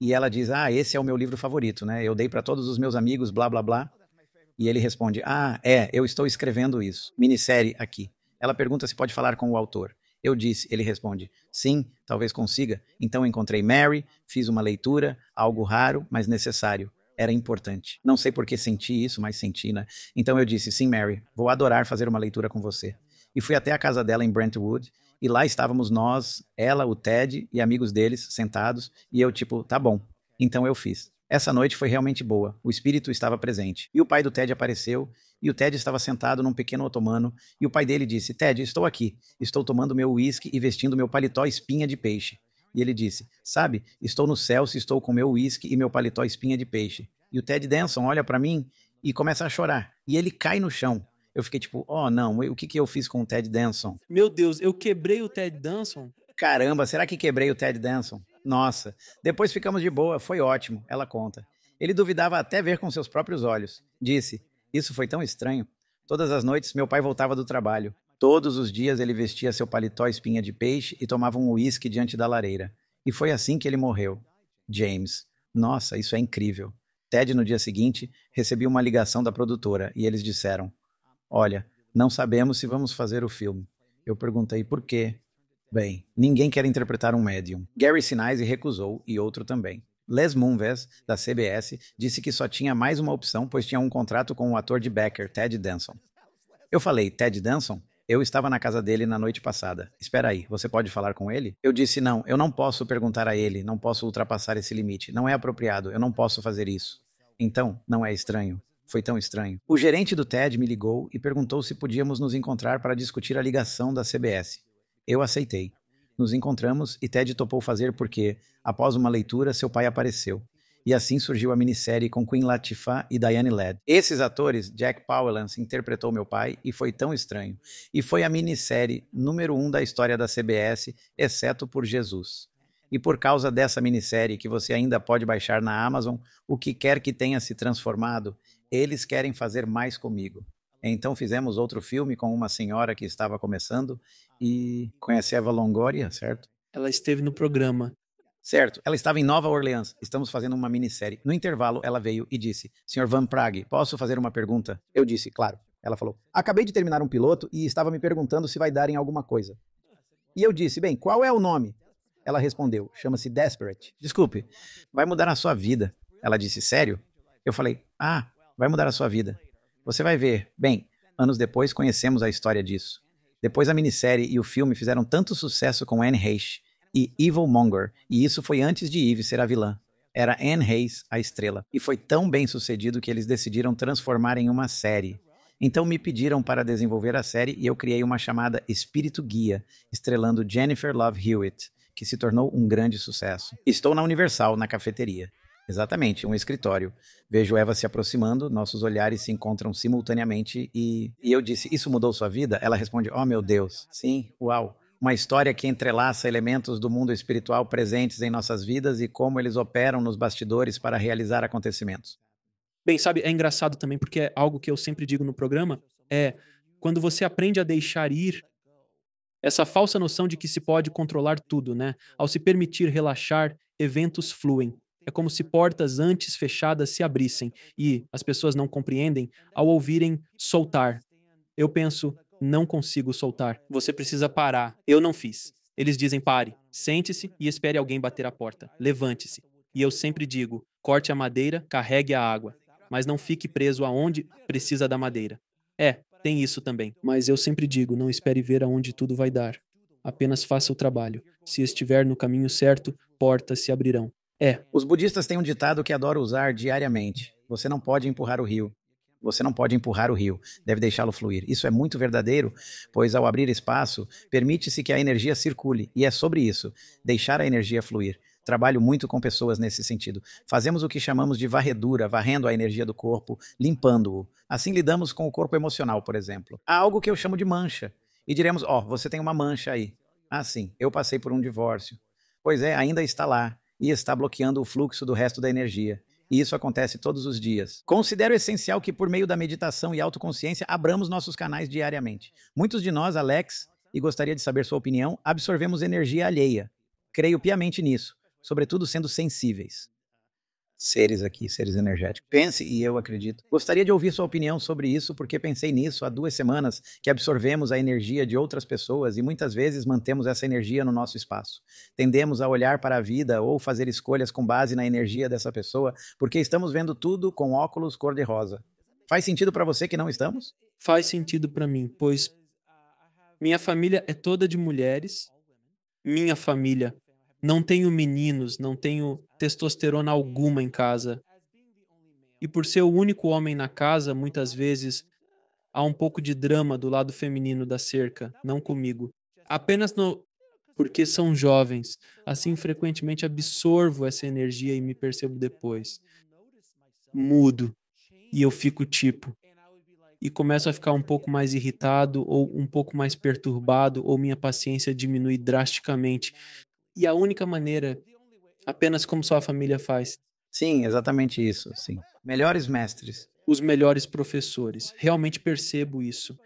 E ela diz: Ah, esse é o meu livro favorito, né? Eu dei para todos os meus amigos, blá, blá, blá. E ele responde: Ah, é, eu estou escrevendo isso. Minissérie aqui. Ela pergunta se pode falar com o autor. Eu disse, ele responde: Sim, talvez consiga. Então encontrei Mary, fiz uma leitura, algo raro, mas necessário era importante. Não sei por que senti isso, mas senti, né? Então eu disse: sim, Mary, vou adorar fazer uma leitura com você. E fui até a casa dela em Brentwood. E lá estávamos nós, ela, o Ted e amigos deles sentados. E eu, tipo, tá bom. Então eu fiz. Essa noite foi realmente boa. O espírito estava presente. E o pai do Ted apareceu, e o Ted estava sentado num pequeno otomano, e o pai dele disse: "Ted, estou aqui. Estou tomando meu uísque e vestindo meu paletó espinha de peixe. E ele disse: Sabe, estou no céu se estou com meu uísque e meu paletó espinha de peixe. E o Ted Danson olha para mim e começa a chorar. E ele cai no chão. Eu fiquei tipo, oh não, o que, que eu fiz com o Ted Danson? Meu Deus, eu quebrei o Ted Danson? Caramba, será que quebrei o Ted Danson? Nossa. Depois ficamos de boa, foi ótimo, ela conta. Ele duvidava até ver com seus próprios olhos. Disse: Isso foi tão estranho. Todas as noites meu pai voltava do trabalho. Todos os dias ele vestia seu paletó espinha de peixe e tomava um uísque diante da lareira. E foi assim que ele morreu. James. Nossa, isso é incrível. Ted, no dia seguinte, recebeu uma ligação da produtora e eles disseram: Olha, não sabemos se vamos fazer o filme. Eu perguntei por quê. Bem, ninguém quer interpretar um médium. Gary Sinise recusou e outro também. Les Moonves, da CBS, disse que só tinha mais uma opção, pois tinha um contrato com o ator de Becker, Ted Danson. Eu falei, Ted Danson? Eu estava na casa dele na noite passada. Espera aí, você pode falar com ele? Eu disse: Não, eu não posso perguntar a ele, não posso ultrapassar esse limite. Não é apropriado, eu não posso fazer isso. Então, não é estranho. Foi tão estranho. O gerente do TED me ligou e perguntou se podíamos nos encontrar para discutir a ligação da CBS. Eu aceitei. Nos encontramos e Ted topou fazer porque, após uma leitura, seu pai apareceu e assim surgiu a minissérie com Queen Latifah e Diane Ladd. Esses atores, Jack Palance interpretou meu pai e foi tão estranho. E foi a minissérie número um da história da CBS, exceto por Jesus. E por causa dessa minissérie que você ainda pode baixar na Amazon, o que quer que tenha se transformado, eles querem fazer mais comigo. Então fizemos outro filme com uma senhora que estava começando e conhece Eva Longoria, certo? Ela esteve no programa. Certo, ela estava em Nova Orleans. Estamos fazendo uma minissérie. No intervalo, ela veio e disse: Senhor Van Prague, posso fazer uma pergunta? Eu disse, claro. Ela falou: Acabei de terminar um piloto e estava me perguntando se vai dar em alguma coisa. E eu disse: Bem, qual é o nome? Ela respondeu: Chama-se Desperate. Desculpe, vai mudar a sua vida. Ela disse: Sério? Eu falei: Ah, vai mudar a sua vida. Você vai ver. Bem, anos depois conhecemos a história disso. Depois a minissérie e o filme fizeram tanto sucesso com Anne Heche e Evil Monger, e isso foi antes de Eve ser a vilã. Era Anne Hayes a estrela, e foi tão bem sucedido que eles decidiram transformar em uma série. Então me pediram para desenvolver a série e eu criei uma chamada Espírito Guia, estrelando Jennifer Love Hewitt, que se tornou um grande sucesso. Estou na Universal, na cafeteria. Exatamente, um escritório. Vejo Eva se aproximando, nossos olhares se encontram simultaneamente e, e eu disse: Isso mudou sua vida? Ela responde: Oh meu Deus, sim, uau uma história que entrelaça elementos do mundo espiritual presentes em nossas vidas e como eles operam nos bastidores para realizar acontecimentos. Bem, sabe, é engraçado também porque é algo que eu sempre digo no programa é quando você aprende a deixar ir essa falsa noção de que se pode controlar tudo, né? Ao se permitir relaxar, eventos fluem. É como se portas antes fechadas se abrissem e as pessoas não compreendem ao ouvirem soltar. Eu penso, não consigo soltar. Você precisa parar. Eu não fiz. Eles dizem pare, sente-se e espere alguém bater a porta. Levante-se. E eu sempre digo: corte a madeira, carregue a água, mas não fique preso aonde precisa da madeira. É, tem isso também. Mas eu sempre digo: não espere ver aonde tudo vai dar. Apenas faça o trabalho. Se estiver no caminho certo, portas se abrirão. É. Os budistas têm um ditado que adoro usar diariamente: você não pode empurrar o rio, você não pode empurrar o rio, deve deixá-lo fluir. Isso é muito verdadeiro, pois ao abrir espaço, permite-se que a energia circule, e é sobre isso, deixar a energia fluir. Trabalho muito com pessoas nesse sentido. Fazemos o que chamamos de varredura, varrendo a energia do corpo, limpando-o. Assim lidamos com o corpo emocional, por exemplo. Há algo que eu chamo de mancha. E diremos: Ó, oh, você tem uma mancha aí. Ah, sim, eu passei por um divórcio. Pois é, ainda está lá e está bloqueando o fluxo do resto da energia. E isso acontece todos os dias. Considero essencial que, por meio da meditação e autoconsciência, abramos nossos canais diariamente. Muitos de nós, Alex, e gostaria de saber sua opinião, absorvemos energia alheia. Creio piamente nisso, sobretudo sendo sensíveis seres aqui, seres energéticos. Pense, e eu acredito. Gostaria de ouvir sua opinião sobre isso, porque pensei nisso há duas semanas, que absorvemos a energia de outras pessoas e muitas vezes mantemos essa energia no nosso espaço. Tendemos a olhar para a vida ou fazer escolhas com base na energia dessa pessoa, porque estamos vendo tudo com óculos cor-de-rosa. Faz sentido para você que não estamos? Faz sentido para mim, pois minha família é toda de mulheres. Minha família não tenho meninos, não tenho testosterona alguma em casa. E por ser o único homem na casa, muitas vezes há um pouco de drama do lado feminino da cerca, não comigo. Apenas no porque são jovens. Assim, frequentemente absorvo essa energia e me percebo depois. Mudo. E eu fico tipo. E começo a ficar um pouco mais irritado ou um pouco mais perturbado, ou minha paciência diminui drasticamente e a única maneira, apenas como sua família faz. Sim, exatamente isso, sim. Melhores mestres. Os melhores professores. Realmente percebo isso.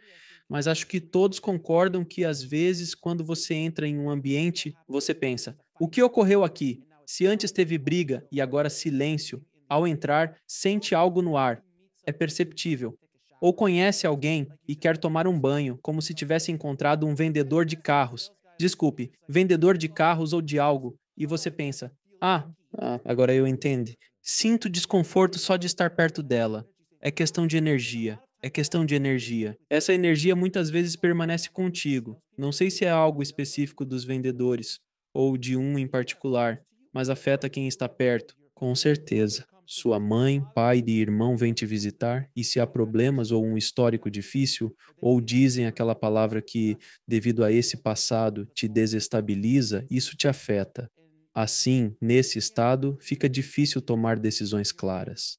Mas acho que todos concordam que às vezes quando você entra em um ambiente, você pensa: o que ocorreu aqui? Se antes teve briga e agora silêncio, ao entrar, sente algo no ar. É perceptível. Ou conhece alguém e quer tomar um banho, como se tivesse encontrado um vendedor de carros, desculpe, vendedor de carros ou de algo, e você pensa: ah, ah, agora eu entendo. Sinto desconforto só de estar perto dela. É questão de energia. É questão de energia. Essa energia muitas vezes permanece contigo. Não sei se é algo específico dos vendedores ou de um em particular, mas afeta quem está perto, com certeza. Sua mãe, pai e irmão vêm te visitar, e se há problemas ou um histórico difícil, ou dizem aquela palavra que, devido a esse passado, te desestabiliza, isso te afeta. Assim, nesse estado, fica difícil tomar decisões claras.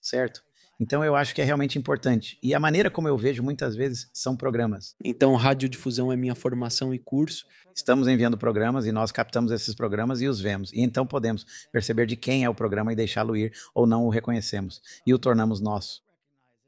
Certo. Então eu acho que é realmente importante. E a maneira como eu vejo muitas vezes são programas. Então radiodifusão é minha formação e curso. Estamos enviando programas e nós captamos esses programas e os vemos. E então podemos perceber de quem é o programa e deixá-lo ir ou não o reconhecemos e o tornamos nosso.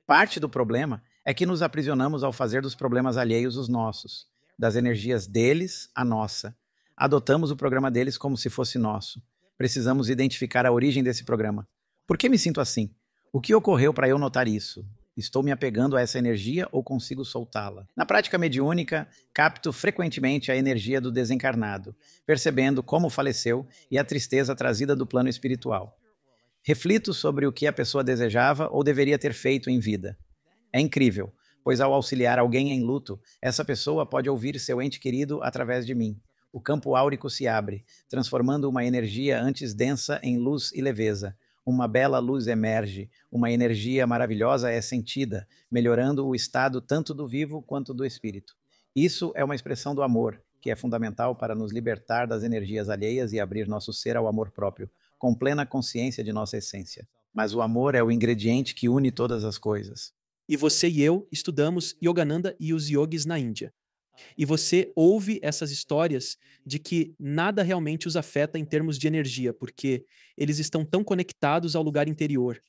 Parte do problema é que nos aprisionamos ao fazer dos problemas alheios os nossos, das energias deles a nossa. Adotamos o programa deles como se fosse nosso. Precisamos identificar a origem desse programa. Por que me sinto assim? O que ocorreu para eu notar isso? Estou me apegando a essa energia ou consigo soltá-la? Na prática mediúnica, capto frequentemente a energia do desencarnado, percebendo como faleceu e a tristeza trazida do plano espiritual. Reflito sobre o que a pessoa desejava ou deveria ter feito em vida. É incrível, pois ao auxiliar alguém em luto, essa pessoa pode ouvir seu ente querido através de mim. O campo áurico se abre, transformando uma energia antes densa em luz e leveza uma bela luz emerge, uma energia maravilhosa é sentida, melhorando o estado tanto do vivo quanto do espírito. Isso é uma expressão do amor, que é fundamental para nos libertar das energias alheias e abrir nosso ser ao amor próprio, com plena consciência de nossa essência. Mas o amor é o ingrediente que une todas as coisas. E você e eu estudamos Yogananda e os yogis na Índia. E você ouve essas histórias de que nada realmente os afeta em termos de energia, porque eles estão tão conectados ao lugar interior.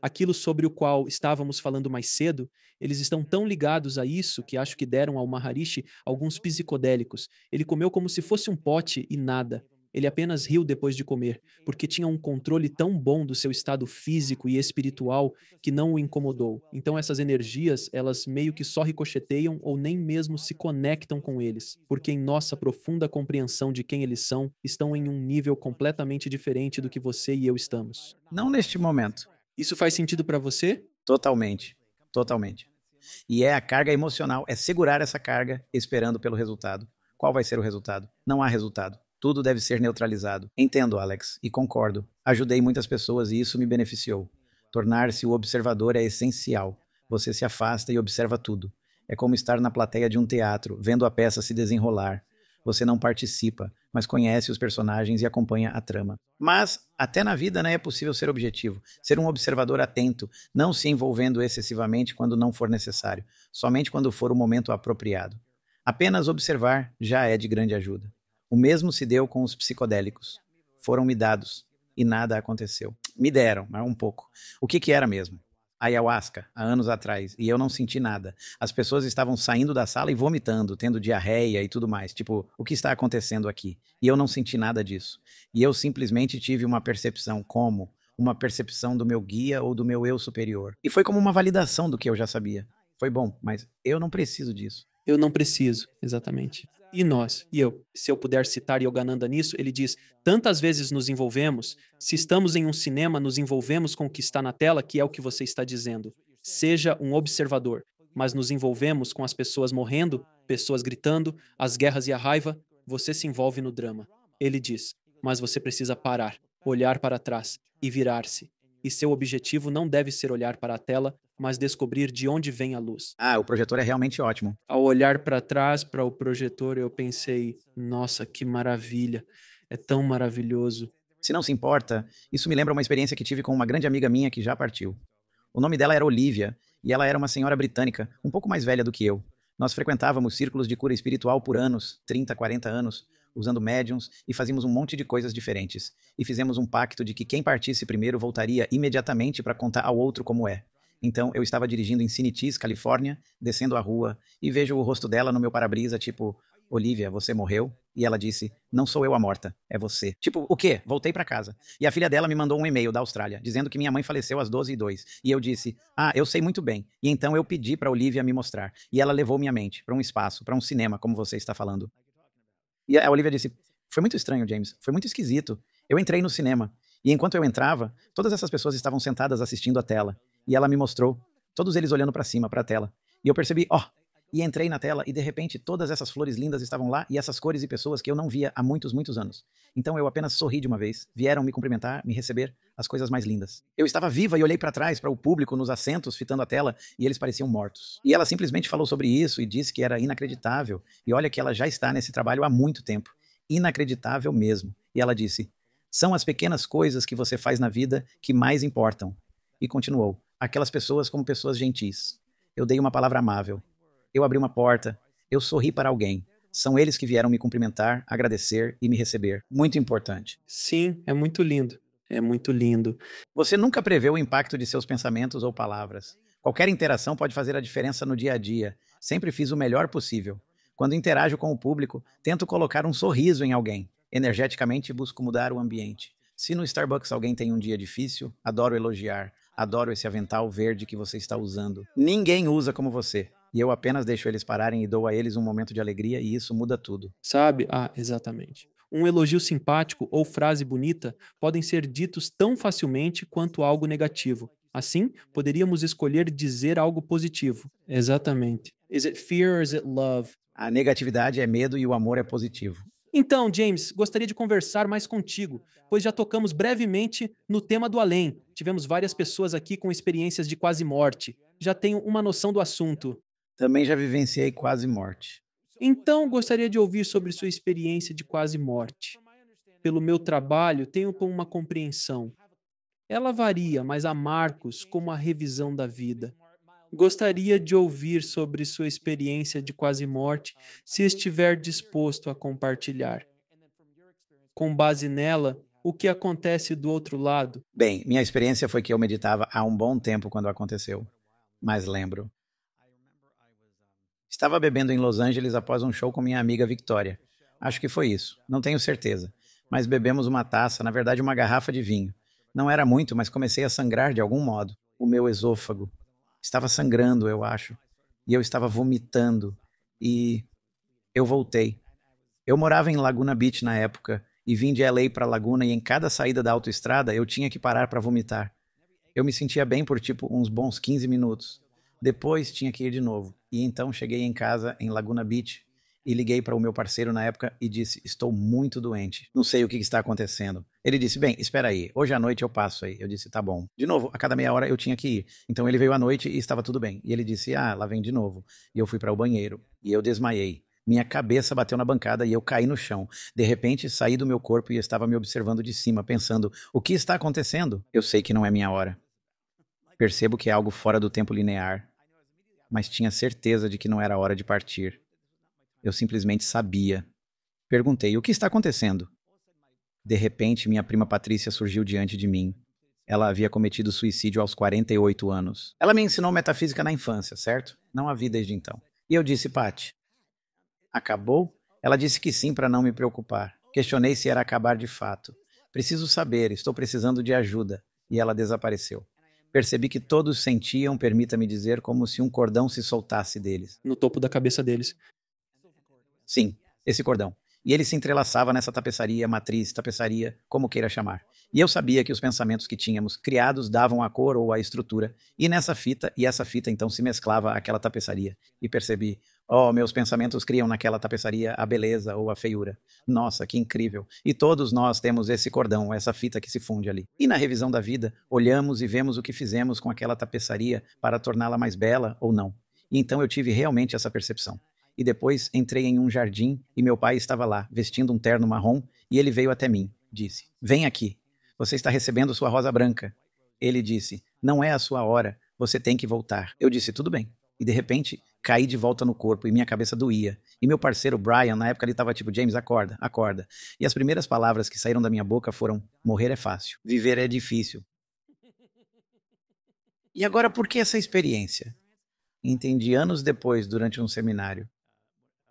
Aquilo sobre o qual estávamos falando mais cedo, eles estão tão ligados a isso que acho que deram ao Maharishi alguns psicodélicos. Ele comeu como se fosse um pote e nada. Ele apenas riu depois de comer, porque tinha um controle tão bom do seu estado físico e espiritual que não o incomodou. Então essas energias, elas meio que só ricocheteiam ou nem mesmo se conectam com eles, porque em nossa profunda compreensão de quem eles são, estão em um nível completamente diferente do que você e eu estamos. Não neste momento. Isso faz sentido para você? Totalmente. Totalmente. E é a carga emocional, é segurar essa carga esperando pelo resultado. Qual vai ser o resultado? Não há resultado. Tudo deve ser neutralizado. Entendo, Alex, e concordo. Ajudei muitas pessoas e isso me beneficiou. Tornar-se o observador é essencial. Você se afasta e observa tudo. É como estar na plateia de um teatro, vendo a peça se desenrolar. Você não participa, mas conhece os personagens e acompanha a trama. Mas até na vida né, é possível ser objetivo, ser um observador atento, não se envolvendo excessivamente quando não for necessário, somente quando for o momento apropriado. Apenas observar já é de grande ajuda. O mesmo se deu com os psicodélicos. Foram me dados e nada aconteceu. Me deram, mas um pouco. O que, que era mesmo? ayahuasca há anos atrás e eu não senti nada. As pessoas estavam saindo da sala e vomitando, tendo diarreia e tudo mais. Tipo, o que está acontecendo aqui? E eu não senti nada disso. E eu simplesmente tive uma percepção como uma percepção do meu guia ou do meu eu superior. E foi como uma validação do que eu já sabia. Foi bom, mas eu não preciso disso. Eu não preciso, exatamente e nós, e eu. Se eu puder citar Yogananda nisso, ele diz: tantas vezes nos envolvemos, se estamos em um cinema, nos envolvemos com o que está na tela, que é o que você está dizendo. Seja um observador, mas nos envolvemos com as pessoas morrendo, pessoas gritando, as guerras e a raiva, você se envolve no drama. Ele diz: mas você precisa parar, olhar para trás e virar-se. E seu objetivo não deve ser olhar para a tela, mas descobrir de onde vem a luz. Ah, o projetor é realmente ótimo. Ao olhar para trás para o projetor, eu pensei: nossa, que maravilha! É tão maravilhoso. Se não se importa, isso me lembra uma experiência que tive com uma grande amiga minha que já partiu. O nome dela era Olivia e ela era uma senhora britânica, um pouco mais velha do que eu. Nós frequentávamos círculos de cura espiritual por anos 30, 40 anos usando médiums e fazíamos um monte de coisas diferentes. E fizemos um pacto de que quem partisse primeiro voltaria imediatamente para contar ao outro como é. Então eu estava dirigindo em Sinitis, Califórnia, descendo a rua e vejo o rosto dela no meu para-brisa, tipo, Olivia, você morreu? E ela disse, não sou eu a morta, é você. Tipo, o quê? Voltei para casa. E a filha dela me mandou um e-mail da Austrália, dizendo que minha mãe faleceu às 12 e 2. E eu disse, ah, eu sei muito bem. E então eu pedi para Olivia me mostrar. E ela levou minha mente para um espaço, para um cinema, como você está falando. E a Olivia disse, foi muito estranho, James, foi muito esquisito. Eu entrei no cinema. E enquanto eu entrava, todas essas pessoas estavam sentadas assistindo a tela. E ela me mostrou, todos eles olhando para cima, para a tela. E eu percebi, ó, oh, e entrei na tela e de repente todas essas flores lindas estavam lá e essas cores e pessoas que eu não via há muitos, muitos anos. Então eu apenas sorri de uma vez, vieram me cumprimentar, me receber, as coisas mais lindas. Eu estava viva e olhei para trás, para o público nos assentos, fitando a tela, e eles pareciam mortos. E ela simplesmente falou sobre isso e disse que era inacreditável. E olha que ela já está nesse trabalho há muito tempo. Inacreditável mesmo. E ela disse: "São as pequenas coisas que você faz na vida que mais importam." E continuou: aquelas pessoas como pessoas gentis. Eu dei uma palavra amável. Eu abri uma porta. Eu sorri para alguém. São eles que vieram me cumprimentar, agradecer e me receber. Muito importante. Sim, é muito lindo. É muito lindo. Você nunca prevê o impacto de seus pensamentos ou palavras. Qualquer interação pode fazer a diferença no dia a dia. Sempre fiz o melhor possível. Quando interajo com o público, tento colocar um sorriso em alguém. Energeticamente busco mudar o ambiente. Se no Starbucks alguém tem um dia difícil, adoro elogiar. Adoro esse avental verde que você está usando. Ninguém usa como você. E eu apenas deixo eles pararem e dou a eles um momento de alegria e isso muda tudo. Sabe? Ah, exatamente. Um elogio simpático ou frase bonita podem ser ditos tão facilmente quanto algo negativo. Assim, poderíamos escolher dizer algo positivo. Exatamente. Is it fear or is it love? A negatividade é medo e o amor é positivo. Então, James, gostaria de conversar mais contigo, pois já tocamos brevemente no tema do além. Tivemos várias pessoas aqui com experiências de quase morte. Já tenho uma noção do assunto. Também já vivenciei quase morte. Então, gostaria de ouvir sobre sua experiência de quase morte. Pelo meu trabalho, tenho uma compreensão. Ela varia, mas há marcos como a revisão da vida. Gostaria de ouvir sobre sua experiência de quase morte, se estiver disposto a compartilhar. Com base nela, o que acontece do outro lado? Bem, minha experiência foi que eu meditava há um bom tempo quando aconteceu, mas lembro. Estava bebendo em Los Angeles após um show com minha amiga Victoria. Acho que foi isso, não tenho certeza. Mas bebemos uma taça, na verdade uma garrafa de vinho. Não era muito, mas comecei a sangrar de algum modo. O meu esôfago, estava sangrando, eu acho, e eu estava vomitando, e eu voltei. Eu morava em Laguna Beach na época e vim de LA para Laguna e em cada saída da autoestrada eu tinha que parar para vomitar. Eu me sentia bem por tipo uns bons 15 minutos. Depois tinha que ir de novo. E então cheguei em casa em Laguna Beach e liguei para o meu parceiro na época e disse: "Estou muito doente. Não sei o que está acontecendo. Ele disse: Bem, espera aí, hoje à noite eu passo aí. Eu disse: Tá bom. De novo, a cada meia hora eu tinha que ir. Então ele veio à noite e estava tudo bem. E ele disse: Ah, lá vem de novo. E eu fui para o banheiro e eu desmaiei. Minha cabeça bateu na bancada e eu caí no chão. De repente, saí do meu corpo e estava me observando de cima, pensando: o que está acontecendo? Eu sei que não é minha hora. Percebo que é algo fora do tempo linear, mas tinha certeza de que não era hora de partir. Eu simplesmente sabia. Perguntei: o que está acontecendo? De repente, minha prima Patrícia surgiu diante de mim. Ela havia cometido suicídio aos 48 anos. Ela me ensinou metafísica na infância, certo? Não a vi desde então. E eu disse, Pati, acabou? Ela disse que sim para não me preocupar. Questionei se era acabar de fato. Preciso saber, estou precisando de ajuda. E ela desapareceu. Percebi que todos sentiam, permita-me dizer, como se um cordão se soltasse deles. No topo da cabeça deles. Sim, esse cordão e ele se entrelaçava nessa tapeçaria, matriz, tapeçaria, como queira chamar. E eu sabia que os pensamentos que tínhamos criados davam a cor ou a estrutura, e nessa fita, e essa fita então se mesclava àquela tapeçaria, e percebi, Oh, meus pensamentos criam naquela tapeçaria a beleza ou a feiura. Nossa, que incrível! E todos nós temos esse cordão, essa fita que se funde ali. E na revisão da vida, olhamos e vemos o que fizemos com aquela tapeçaria para torná-la mais bela ou não. E então eu tive realmente essa percepção e depois entrei em um jardim e meu pai estava lá, vestindo um terno marrom, e ele veio até mim. Disse: Vem aqui, você está recebendo sua rosa branca. Ele disse: Não é a sua hora, você tem que voltar. Eu disse: Tudo bem. E de repente, caí de volta no corpo e minha cabeça doía. E meu parceiro Brian, na época ele estava tipo: James, acorda, acorda. E as primeiras palavras que saíram da minha boca foram: Morrer é fácil, viver é difícil. E agora, por que essa experiência? Entendi anos depois, durante um seminário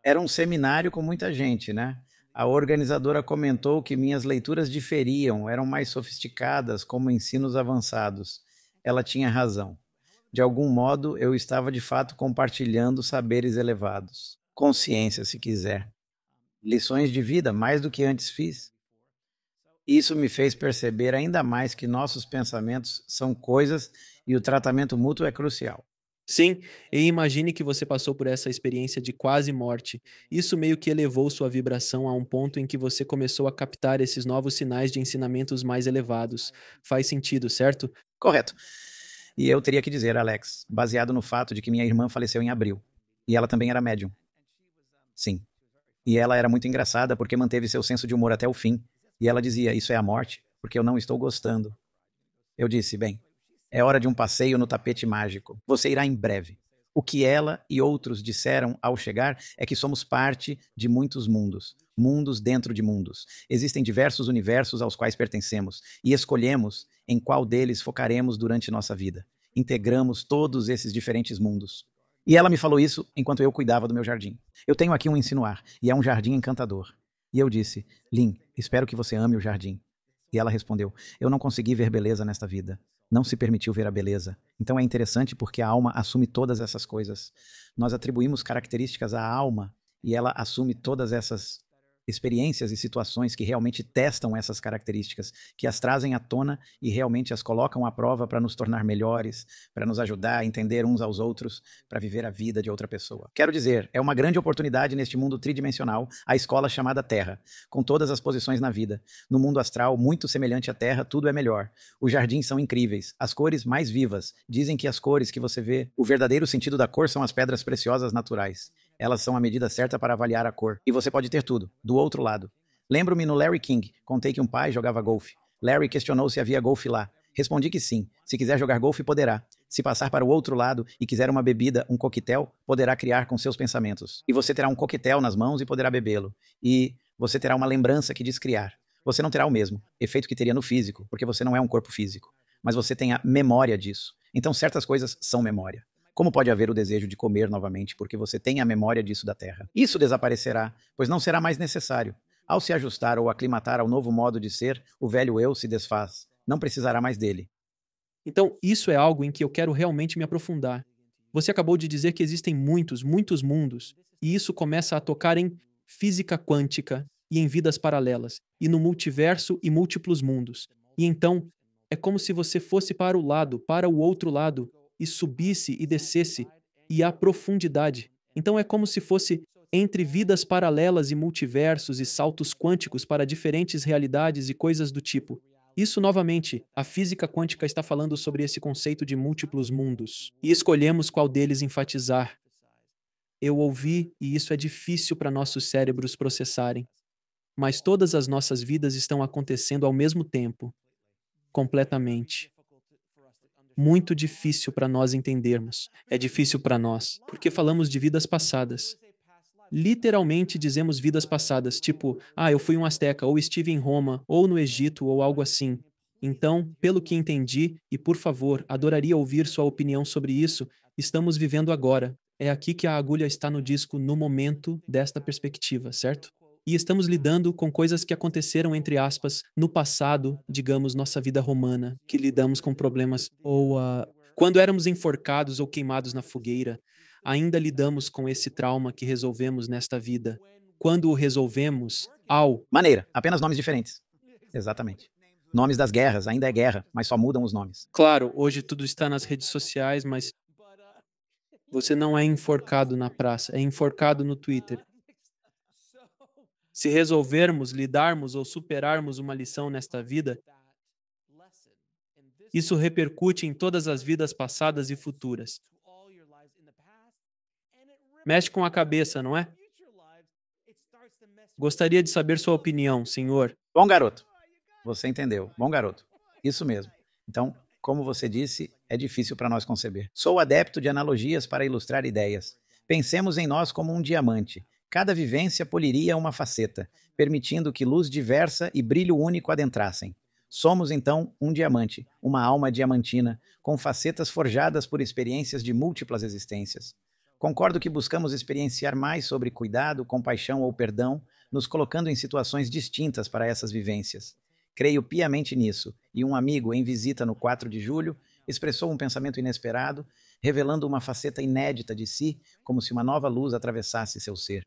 era um seminário com muita gente, né? A organizadora comentou que minhas leituras diferiam, eram mais sofisticadas, como ensinos avançados. Ela tinha razão. De algum modo, eu estava de fato compartilhando saberes elevados. Consciência, se quiser. Lições de vida, mais do que antes fiz. Isso me fez perceber ainda mais que nossos pensamentos são coisas e o tratamento mútuo é crucial. Sim, e imagine que você passou por essa experiência de quase morte. Isso meio que elevou sua vibração a um ponto em que você começou a captar esses novos sinais de ensinamentos mais elevados. Faz sentido, certo? Correto. E eu teria que dizer, Alex, baseado no fato de que minha irmã faleceu em abril. E ela também era médium. Sim. E ela era muito engraçada porque manteve seu senso de humor até o fim. E ela dizia: Isso é a morte, porque eu não estou gostando. Eu disse: Bem, é hora de um passeio no tapete mágico. Você irá em breve. O que ela e outros disseram ao chegar é que somos parte de muitos mundos, mundos dentro de mundos. Existem diversos universos aos quais pertencemos e escolhemos em qual deles focaremos durante nossa vida. Integramos todos esses diferentes mundos. E ela me falou isso enquanto eu cuidava do meu jardim. Eu tenho aqui um insinuar, e é um jardim encantador. E eu disse: Lin, espero que você ame o jardim. E ela respondeu: Eu não consegui ver beleza nesta vida não se permitiu ver a beleza. Então é interessante porque a alma assume todas essas coisas. Nós atribuímos características à alma e ela assume todas essas experiências e situações que realmente testam essas características, que as trazem à tona e realmente as colocam à prova para nos tornar melhores, para nos ajudar a entender uns aos outros, para viver a vida de outra pessoa. Quero dizer, é uma grande oportunidade neste mundo tridimensional, a escola chamada Terra, com todas as posições na vida. No mundo astral, muito semelhante à Terra, tudo é melhor. Os jardins são incríveis, as cores mais vivas. Dizem que as cores que você vê, o verdadeiro sentido da cor são as pedras preciosas naturais. Elas são a medida certa para avaliar a cor. E você pode ter tudo, do outro lado. Lembro-me no Larry King, contei que um pai jogava golfe. Larry questionou se havia golfe lá. Respondi que sim. Se quiser jogar golfe, poderá. Se passar para o outro lado e quiser uma bebida, um coquetel, poderá criar com seus pensamentos. E você terá um coquetel nas mãos e poderá bebê-lo. E você terá uma lembrança que diz criar. Você não terá o mesmo efeito que teria no físico, porque você não é um corpo físico. Mas você tem a memória disso. Então certas coisas são memória. Como pode haver o desejo de comer novamente, porque você tem a memória disso da terra? Isso desaparecerá, pois não será mais necessário. Ao se ajustar ou aclimatar ao novo modo de ser, o velho eu se desfaz. Não precisará mais dele. Então, isso é algo em que eu quero realmente me aprofundar. Você acabou de dizer que existem muitos, muitos mundos, e isso começa a tocar em física quântica e em vidas paralelas, e no multiverso e múltiplos mundos. E então, é como se você fosse para o lado, para o outro lado, e subisse e descesse, e há profundidade. Então é como se fosse entre vidas paralelas e multiversos e saltos quânticos para diferentes realidades e coisas do tipo. Isso novamente, a física quântica está falando sobre esse conceito de múltiplos mundos, e escolhemos qual deles enfatizar. Eu ouvi, e isso é difícil para nossos cérebros processarem. Mas todas as nossas vidas estão acontecendo ao mesmo tempo, completamente muito difícil para nós entendermos. É difícil para nós, porque falamos de vidas passadas. Literalmente dizemos vidas passadas, tipo, ah, eu fui um asteca, ou estive em Roma, ou no Egito, ou algo assim. Então, pelo que entendi, e por favor, adoraria ouvir sua opinião sobre isso, estamos vivendo agora. É aqui que a agulha está no disco no momento desta perspectiva, certo? e estamos lidando com coisas que aconteceram, entre aspas, no passado, digamos, nossa vida romana, que lidamos com problemas ou uh, quando éramos enforcados ou queimados na fogueira, ainda lidamos com esse trauma que resolvemos nesta vida. Quando o resolvemos, ao. Maneira, apenas nomes diferentes. Exatamente. Nomes das guerras, ainda é guerra, mas só mudam os nomes. Claro, hoje tudo está nas redes sociais, mas você não é enforcado na praça, é enforcado no Twitter. Se resolvermos, lidarmos ou superarmos uma lição nesta vida, isso repercute em todas as vidas passadas e futuras. Mexe com a cabeça, não é? Gostaria de saber sua opinião, senhor. Bom garoto. Você entendeu. Bom garoto. Isso mesmo. Então, como você disse, é difícil para nós conceber. Sou adepto de analogias para ilustrar ideias. Pensemos em nós como um diamante. Cada vivência poliria uma faceta, permitindo que luz diversa e brilho único adentrassem. Somos, então, um diamante, uma alma diamantina, com facetas forjadas por experiências de múltiplas existências. Concordo que buscamos experienciar mais sobre cuidado, compaixão ou perdão, nos colocando em situações distintas para essas vivências. Creio piamente nisso, e um amigo, em visita no 4 de julho, expressou um pensamento inesperado, revelando uma faceta inédita de si, como se uma nova luz atravessasse seu ser.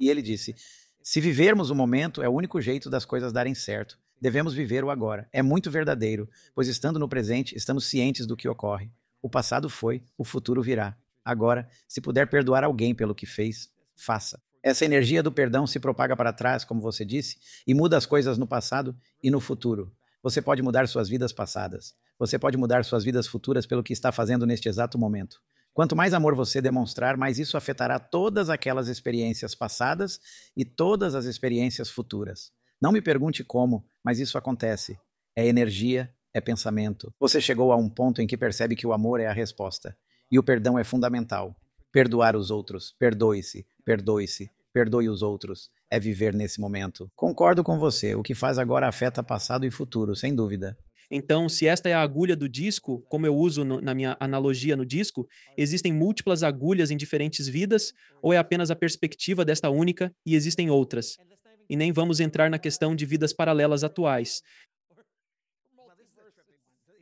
E ele disse: Se vivermos o momento, é o único jeito das coisas darem certo. Devemos viver o agora. É muito verdadeiro, pois estando no presente, estamos cientes do que ocorre. O passado foi, o futuro virá. Agora, se puder perdoar alguém pelo que fez, faça. Essa energia do perdão se propaga para trás, como você disse, e muda as coisas no passado e no futuro. Você pode mudar suas vidas passadas. Você pode mudar suas vidas futuras pelo que está fazendo neste exato momento. Quanto mais amor você demonstrar, mais isso afetará todas aquelas experiências passadas e todas as experiências futuras. Não me pergunte como, mas isso acontece. É energia, é pensamento. Você chegou a um ponto em que percebe que o amor é a resposta. E o perdão é fundamental. Perdoar os outros, perdoe-se, perdoe-se, perdoe os outros. É viver nesse momento. Concordo com você, o que faz agora afeta passado e futuro, sem dúvida. Então, se esta é a agulha do disco, como eu uso no, na minha analogia no disco, existem múltiplas agulhas em diferentes vidas, ou é apenas a perspectiva desta única e existem outras? E nem vamos entrar na questão de vidas paralelas atuais.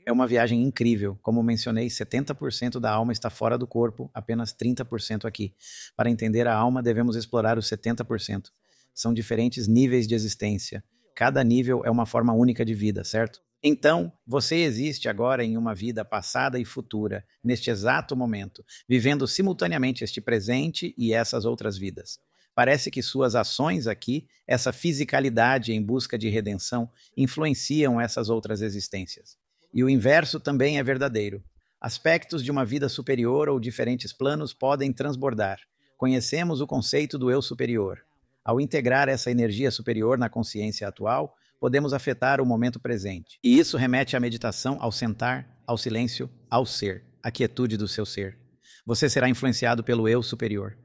É uma viagem incrível. Como mencionei, 70% da alma está fora do corpo, apenas 30% aqui. Para entender a alma, devemos explorar os 70%. São diferentes níveis de existência. Cada nível é uma forma única de vida, certo? Então, você existe agora em uma vida passada e futura, neste exato momento, vivendo simultaneamente este presente e essas outras vidas. Parece que suas ações aqui, essa fisicalidade em busca de redenção, influenciam essas outras existências. E o inverso também é verdadeiro. Aspectos de uma vida superior ou diferentes planos podem transbordar. Conhecemos o conceito do eu superior. Ao integrar essa energia superior na consciência atual, podemos afetar o momento presente. E isso remete à meditação, ao sentar, ao silêncio, ao ser, à quietude do seu ser. Você será influenciado pelo eu superior.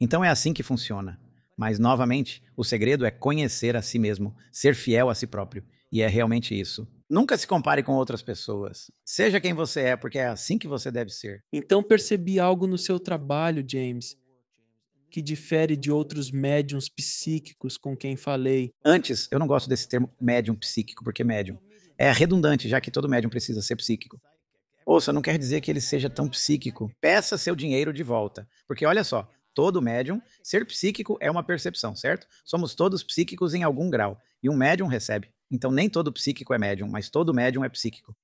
Então é assim que funciona. Mas, novamente, o segredo é conhecer a si mesmo, ser fiel a si próprio. E é realmente isso. Nunca se compare com outras pessoas. Seja quem você é, porque é assim que você deve ser. Então percebi algo no seu trabalho, James que difere de outros médiums psíquicos com quem falei. Antes, eu não gosto desse termo médium psíquico, porque médium é redundante, já que todo médium precisa ser psíquico. Ouça, não quer dizer que ele seja tão psíquico. Peça seu dinheiro de volta. Porque olha só, todo médium, ser psíquico é uma percepção, certo? Somos todos psíquicos em algum grau. E um médium recebe. Então nem todo psíquico é médium, mas todo médium é psíquico.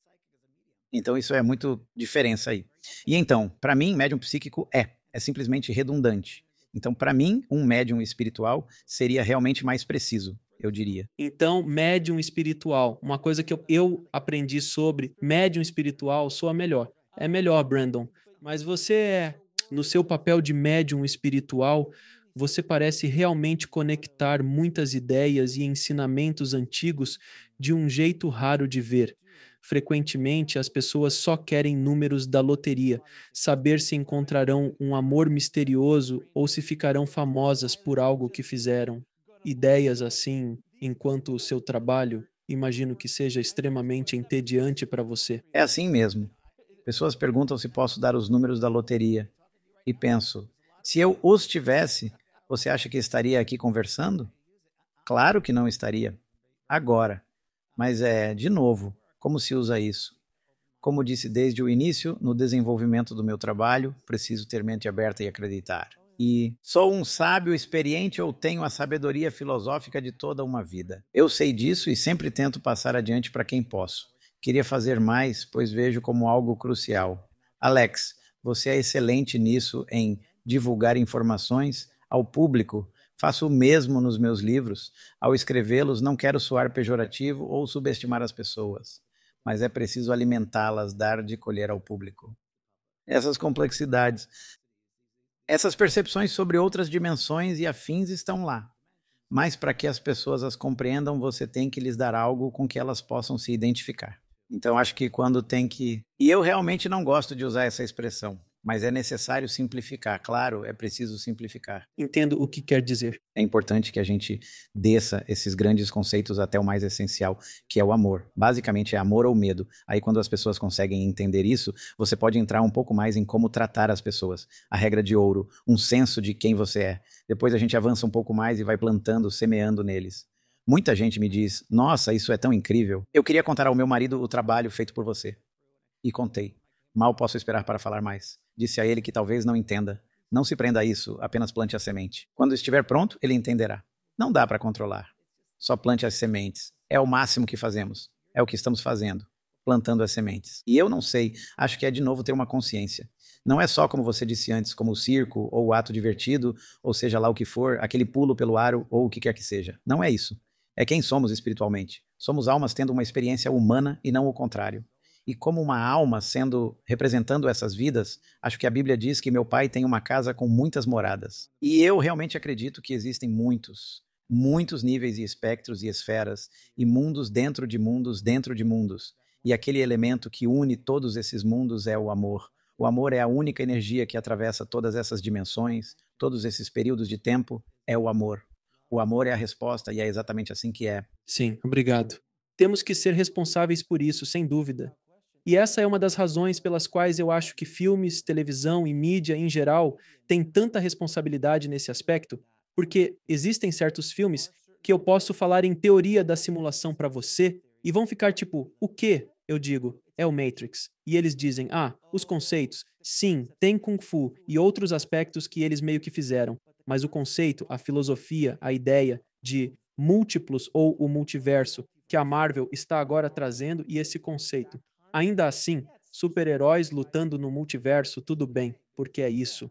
Então isso é muito diferença aí. E então, para mim, médium psíquico é. É simplesmente redundante. Então, para mim, um médium espiritual seria realmente mais preciso eu diria. Então, médium espiritual, uma coisa que eu, eu, aprendi sobre médium espiritual sou a melhor. É melhor, Brandon. Mas você é, no seu papel de médium espiritual, você parece realmente conectar muitas ideias e ensinamentos antigos de um jeito raro de ver. Frequentemente, as pessoas só querem números da loteria, saber se encontrarão um amor misterioso ou se ficarão famosas por algo que fizeram. Ideias assim, enquanto o seu trabalho, imagino que seja extremamente entediante para você. É assim mesmo. Pessoas perguntam se posso dar os números da loteria. E penso, se eu os tivesse, você acha que estaria aqui conversando? Claro que não estaria. Agora. Mas é, de novo, como se usa isso? Como disse desde o início, no desenvolvimento do meu trabalho, preciso ter mente aberta e acreditar. E sou um sábio experiente ou tenho a sabedoria filosófica de toda uma vida. Eu sei disso e sempre tento passar adiante para quem posso. Queria fazer mais, pois vejo como algo crucial. Alex, você é excelente nisso em divulgar informações ao público. Faço o mesmo nos meus livros. Ao escrevê-los, não quero soar pejorativo ou subestimar as pessoas mas é preciso alimentá-las, dar de colher ao público. Essas complexidades, essas percepções sobre outras dimensões e afins estão lá. Mas para que as pessoas as compreendam, você tem que lhes dar algo com que elas possam se identificar. Então acho que quando tem que. E eu realmente não gosto de usar essa expressão mas é necessário simplificar. Claro, é preciso simplificar. Entendo o que quer dizer. É importante que a gente desça esses grandes conceitos até o mais essencial, que é o amor. Basicamente é amor ou medo. Aí quando as pessoas conseguem entender isso, você pode entrar um pouco mais em como tratar as pessoas. A regra de ouro, um senso de quem você é. Depois a gente avança um pouco mais e vai plantando, semeando neles. Muita gente me diz: "Nossa, isso é tão incrível. Eu queria contar ao meu marido o trabalho feito por você." E contei. Mal posso esperar para falar mais. Disse a ele que talvez não entenda. Não se prenda a isso, apenas plante a semente. Quando estiver pronto, ele entenderá. Não dá para controlar. Só plante as sementes. É o máximo que fazemos. É o que estamos fazendo, plantando as sementes. E eu não sei, acho que é de novo ter uma consciência. Não é só, como você disse antes, como o circo ou o ato divertido, ou seja lá o que for, aquele pulo pelo aro ou o que quer que seja. Não é isso. É quem somos espiritualmente. Somos almas tendo uma experiência humana e não o contrário e como uma alma sendo representando essas vidas, acho que a Bíblia diz que meu pai tem uma casa com muitas moradas. E eu realmente acredito que existem muitos, muitos níveis e espectros e esferas e mundos dentro de mundos dentro de mundos. E aquele elemento que une todos esses mundos é o amor. O amor é a única energia que atravessa todas essas dimensões, todos esses períodos de tempo, é o amor. O amor é a resposta e é exatamente assim que é. Sim, obrigado. Temos que ser responsáveis por isso, sem dúvida. E essa é uma das razões pelas quais eu acho que filmes, televisão e mídia em geral têm tanta responsabilidade nesse aspecto, porque existem certos filmes que eu posso falar em teoria da simulação para você e vão ficar tipo, o quê? Eu digo, é o Matrix. E eles dizem, ah, os conceitos, sim, tem Kung Fu e outros aspectos que eles meio que fizeram, mas o conceito, a filosofia, a ideia de múltiplos ou o multiverso que a Marvel está agora trazendo e esse conceito Ainda assim, super-heróis lutando no multiverso, tudo bem, porque é isso.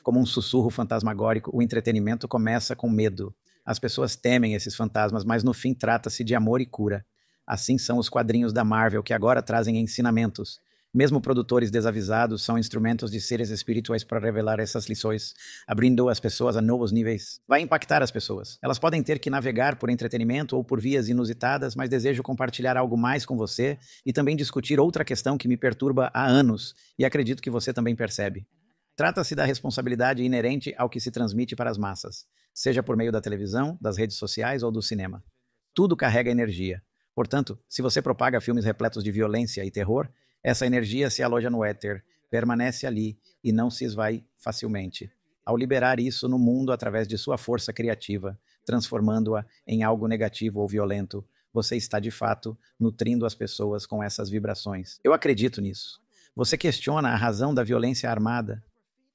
Como um sussurro fantasmagórico, o entretenimento começa com medo. As pessoas temem esses fantasmas, mas no fim trata-se de amor e cura. Assim são os quadrinhos da Marvel, que agora trazem ensinamentos. Mesmo produtores desavisados são instrumentos de seres espirituais para revelar essas lições, abrindo as pessoas a novos níveis. Vai impactar as pessoas. Elas podem ter que navegar por entretenimento ou por vias inusitadas, mas desejo compartilhar algo mais com você e também discutir outra questão que me perturba há anos e acredito que você também percebe. Trata-se da responsabilidade inerente ao que se transmite para as massas, seja por meio da televisão, das redes sociais ou do cinema. Tudo carrega energia. Portanto, se você propaga filmes repletos de violência e terror, essa energia se aloja no éter, permanece ali e não se esvai facilmente. Ao liberar isso no mundo através de sua força criativa, transformando-a em algo negativo ou violento, você está de fato nutrindo as pessoas com essas vibrações. Eu acredito nisso. Você questiona a razão da violência armada,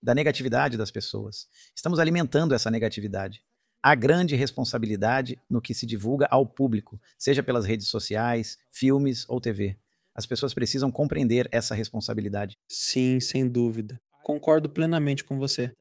da negatividade das pessoas. Estamos alimentando essa negatividade. Há grande responsabilidade no que se divulga ao público, seja pelas redes sociais, filmes ou TV. As pessoas precisam compreender essa responsabilidade. Sim, sem dúvida. Concordo plenamente com você.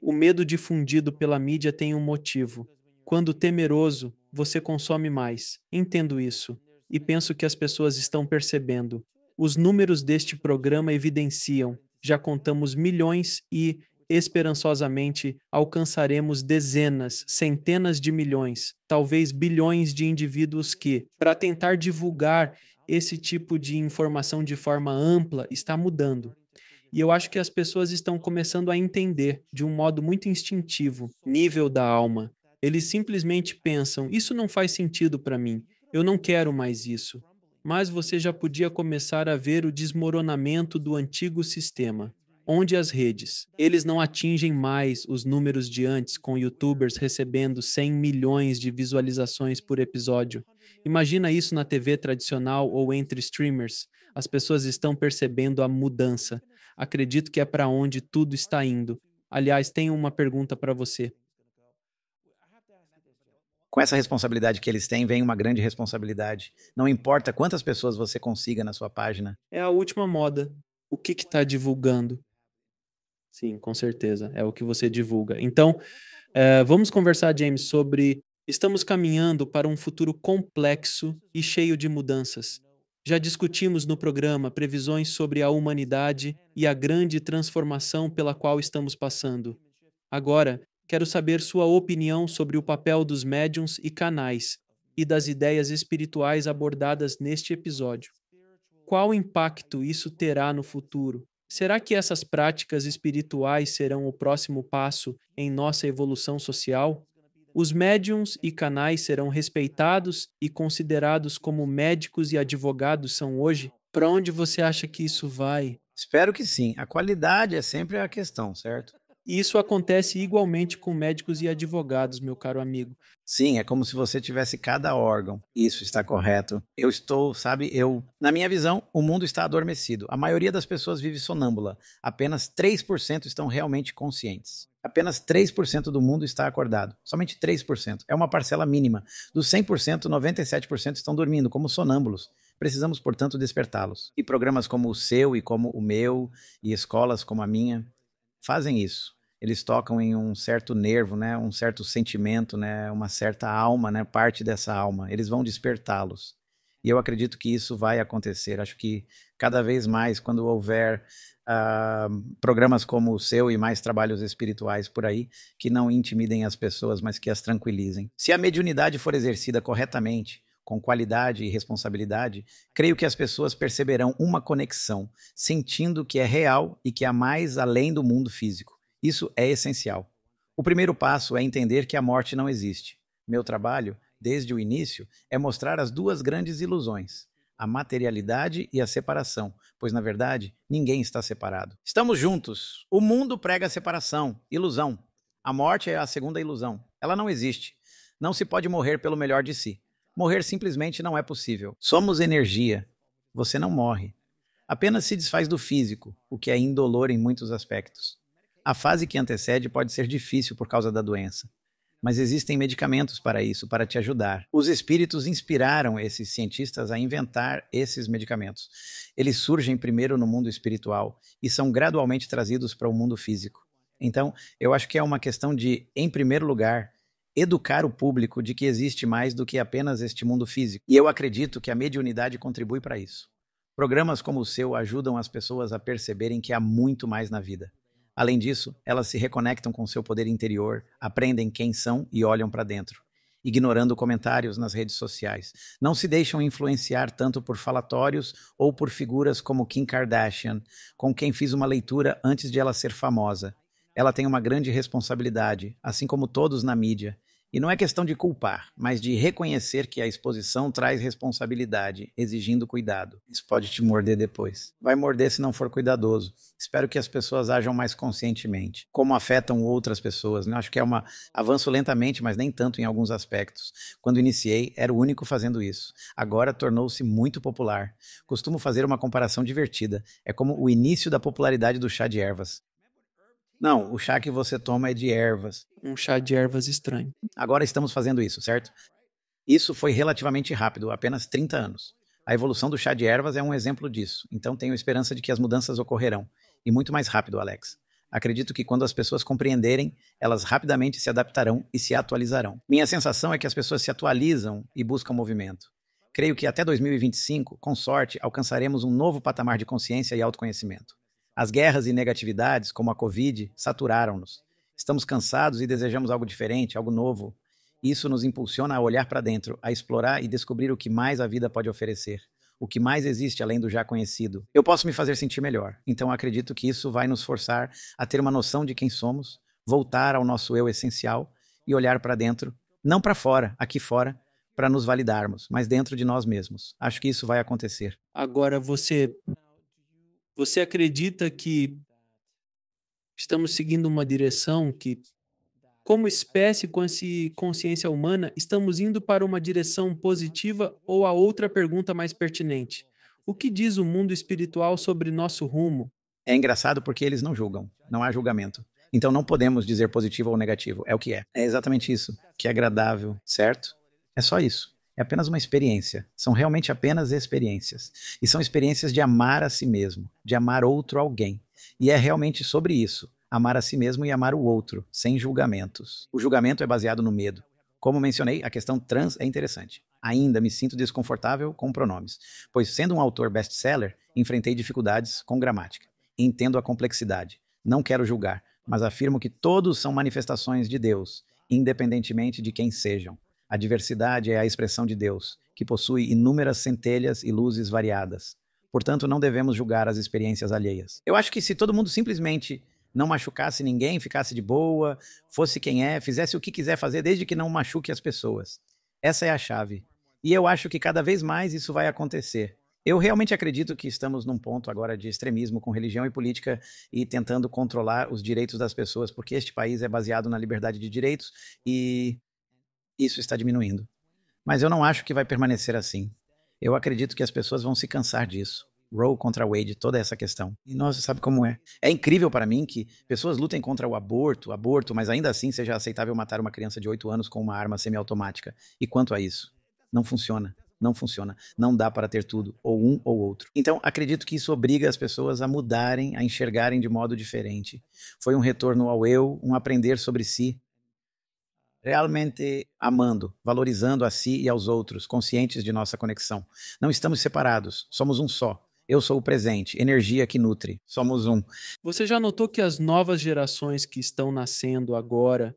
O medo difundido pela mídia tem um motivo. Quando temeroso, você consome mais. Entendo isso. E penso que as pessoas estão percebendo. Os números deste programa evidenciam. Já contamos milhões e, esperançosamente, alcançaremos dezenas, centenas de milhões, talvez bilhões de indivíduos que, para tentar divulgar esse tipo de informação de forma ampla está mudando. E eu acho que as pessoas estão começando a entender, de um modo muito instintivo, nível da alma. Eles simplesmente pensam: isso não faz sentido para mim, eu não quero mais isso. Mas você já podia começar a ver o desmoronamento do antigo sistema. Onde as redes? Eles não atingem mais os números de antes, com youtubers recebendo 100 milhões de visualizações por episódio. Imagina isso na TV tradicional ou entre streamers. As pessoas estão percebendo a mudança. Acredito que é para onde tudo está indo. Aliás, tenho uma pergunta para você. Com essa responsabilidade que eles têm, vem uma grande responsabilidade. Não importa quantas pessoas você consiga na sua página. É a última moda. O que está divulgando? Sim, com certeza. É o que você divulga. Então, é, vamos conversar, James, sobre estamos caminhando para um futuro complexo e cheio de mudanças. Já discutimos no programa previsões sobre a humanidade e a grande transformação pela qual estamos passando. Agora, quero saber sua opinião sobre o papel dos médiums e canais e das ideias espirituais abordadas neste episódio. Qual impacto isso terá no futuro? Será que essas práticas espirituais serão o próximo passo em nossa evolução social? Os médiums e canais serão respeitados e considerados como médicos e advogados são hoje? Para onde você acha que isso vai? Espero que sim. A qualidade é sempre a questão, certo? Isso acontece igualmente com médicos e advogados, meu caro amigo. Sim, é como se você tivesse cada órgão. Isso está correto. Eu estou, sabe, eu. Na minha visão, o mundo está adormecido. A maioria das pessoas vive sonâmbula. Apenas 3% estão realmente conscientes. Apenas 3% do mundo está acordado. Somente 3%. É uma parcela mínima. Dos 100%, 97% estão dormindo, como sonâmbulos. Precisamos, portanto, despertá-los. E programas como o seu e como o meu, e escolas como a minha, fazem isso. Eles tocam em um certo nervo, né? Um certo sentimento, né? Uma certa alma, né? Parte dessa alma. Eles vão despertá-los. E eu acredito que isso vai acontecer. Acho que cada vez mais, quando houver uh, programas como o seu e mais trabalhos espirituais por aí, que não intimidem as pessoas, mas que as tranquilizem. Se a mediunidade for exercida corretamente, com qualidade e responsabilidade, creio que as pessoas perceberão uma conexão, sentindo que é real e que há mais além do mundo físico. Isso é essencial. O primeiro passo é entender que a morte não existe. Meu trabalho, desde o início, é mostrar as duas grandes ilusões, a materialidade e a separação, pois na verdade ninguém está separado. Estamos juntos. O mundo prega separação, ilusão. A morte é a segunda ilusão. Ela não existe. Não se pode morrer pelo melhor de si. Morrer simplesmente não é possível. Somos energia. Você não morre. Apenas se desfaz do físico, o que é indolor em muitos aspectos. A fase que antecede pode ser difícil por causa da doença, mas existem medicamentos para isso, para te ajudar. Os espíritos inspiraram esses cientistas a inventar esses medicamentos. Eles surgem primeiro no mundo espiritual e são gradualmente trazidos para o mundo físico. Então, eu acho que é uma questão de, em primeiro lugar, educar o público de que existe mais do que apenas este mundo físico. E eu acredito que a mediunidade contribui para isso. Programas como o seu ajudam as pessoas a perceberem que há muito mais na vida. Além disso, elas se reconectam com seu poder interior, aprendem quem são e olham para dentro, ignorando comentários nas redes sociais. Não se deixam influenciar tanto por falatórios ou por figuras como Kim Kardashian, com quem fiz uma leitura antes de ela ser famosa ela tem uma grande responsabilidade, assim como todos na mídia. E não é questão de culpar, mas de reconhecer que a exposição traz responsabilidade, exigindo cuidado. Isso pode te morder depois. Vai morder se não for cuidadoso. Espero que as pessoas ajam mais conscientemente. Como afetam outras pessoas. Né? Acho que é um avanço lentamente, mas nem tanto em alguns aspectos. Quando iniciei, era o único fazendo isso. Agora tornou-se muito popular. Costumo fazer uma comparação divertida. É como o início da popularidade do chá de ervas. Não, o chá que você toma é de ervas. Um chá de ervas estranho. Agora estamos fazendo isso, certo? Isso foi relativamente rápido, apenas 30 anos. A evolução do chá de ervas é um exemplo disso, então tenho esperança de que as mudanças ocorrerão. E muito mais rápido, Alex. Acredito que quando as pessoas compreenderem, elas rapidamente se adaptarão e se atualizarão. Minha sensação é que as pessoas se atualizam e buscam movimento. Creio que até 2025, com sorte, alcançaremos um novo patamar de consciência e autoconhecimento. As guerras e negatividades, como a Covid, saturaram-nos. Estamos cansados e desejamos algo diferente, algo novo. Isso nos impulsiona a olhar para dentro, a explorar e descobrir o que mais a vida pode oferecer, o que mais existe além do já conhecido. Eu posso me fazer sentir melhor, então acredito que isso vai nos forçar a ter uma noção de quem somos, voltar ao nosso eu essencial e olhar para dentro, não para fora, aqui fora, para nos validarmos, mas dentro de nós mesmos. Acho que isso vai acontecer. Agora você você acredita que estamos seguindo uma direção que, como espécie, com essa consciência humana, estamos indo para uma direção positiva ou a outra pergunta mais pertinente? O que diz o mundo espiritual sobre nosso rumo? É engraçado porque eles não julgam, não há julgamento. Então não podemos dizer positivo ou negativo, é o que é. É exatamente isso, que é agradável, certo? É só isso. É apenas uma experiência. São realmente apenas experiências. E são experiências de amar a si mesmo, de amar outro alguém. E é realmente sobre isso. Amar a si mesmo e amar o outro, sem julgamentos. O julgamento é baseado no medo. Como mencionei, a questão trans é interessante. Ainda me sinto desconfortável com pronomes, pois, sendo um autor best-seller, enfrentei dificuldades com gramática. Entendo a complexidade. Não quero julgar, mas afirmo que todos são manifestações de Deus, independentemente de quem sejam. A diversidade é a expressão de Deus, que possui inúmeras centelhas e luzes variadas. Portanto, não devemos julgar as experiências alheias. Eu acho que se todo mundo simplesmente não machucasse ninguém, ficasse de boa, fosse quem é, fizesse o que quiser fazer, desde que não machuque as pessoas. Essa é a chave. E eu acho que cada vez mais isso vai acontecer. Eu realmente acredito que estamos num ponto agora de extremismo com religião e política e tentando controlar os direitos das pessoas, porque este país é baseado na liberdade de direitos e isso está diminuindo. Mas eu não acho que vai permanecer assim. Eu acredito que as pessoas vão se cansar disso. Roe contra Wade, toda essa questão. E nossa, sabe como é? É incrível para mim que pessoas lutem contra o aborto, aborto, mas ainda assim seja aceitável matar uma criança de 8 anos com uma arma semiautomática. E quanto a isso? Não funciona. Não funciona. Não dá para ter tudo, ou um ou outro. Então, acredito que isso obriga as pessoas a mudarem, a enxergarem de modo diferente. Foi um retorno ao eu, um aprender sobre si, realmente amando, valorizando a si e aos outros, conscientes de nossa conexão. Não estamos separados, somos um só. Eu sou o presente, energia que nutre, somos um. Você já notou que as novas gerações que estão nascendo agora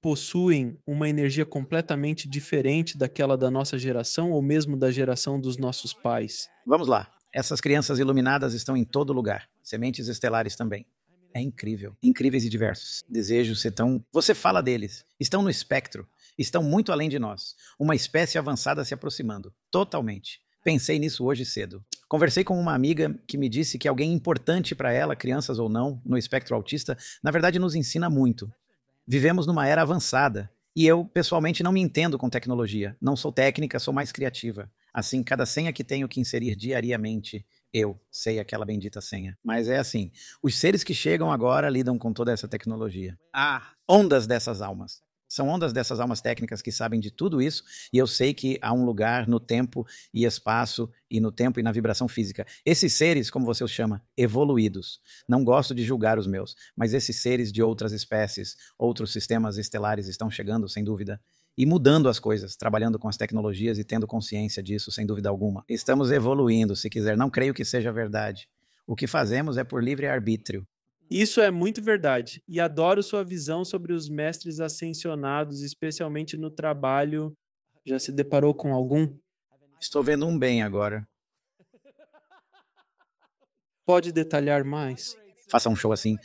possuem uma energia completamente diferente daquela da nossa geração ou mesmo da geração dos nossos pais? Vamos lá. Essas crianças iluminadas estão em todo lugar, sementes estelares também. É incrível. Incríveis e diversos. Desejo ser tão. Você fala deles. Estão no espectro. Estão muito além de nós. Uma espécie avançada se aproximando. Totalmente. Pensei nisso hoje cedo. Conversei com uma amiga que me disse que alguém importante para ela, crianças ou não, no espectro autista, na verdade nos ensina muito. Vivemos numa era avançada. E eu, pessoalmente, não me entendo com tecnologia. Não sou técnica, sou mais criativa. Assim, cada senha que tenho que inserir diariamente eu sei aquela bendita senha. Mas é assim: os seres que chegam agora lidam com toda essa tecnologia. Há ondas dessas almas. São ondas dessas almas técnicas que sabem de tudo isso, e eu sei que há um lugar no tempo e espaço, e no tempo e na vibração física. Esses seres, como você os chama, evoluídos. Não gosto de julgar os meus, mas esses seres de outras espécies, outros sistemas estelares estão chegando, sem dúvida e mudando as coisas, trabalhando com as tecnologias e tendo consciência disso, sem dúvida alguma. Estamos evoluindo, se quiser. Não creio que seja verdade. O que fazemos é por livre arbítrio. Isso é muito verdade. E adoro sua visão sobre os mestres ascensionados, especialmente no trabalho. Já se deparou com algum? Estou vendo um bem agora. Pode detalhar mais? Faça um show assim.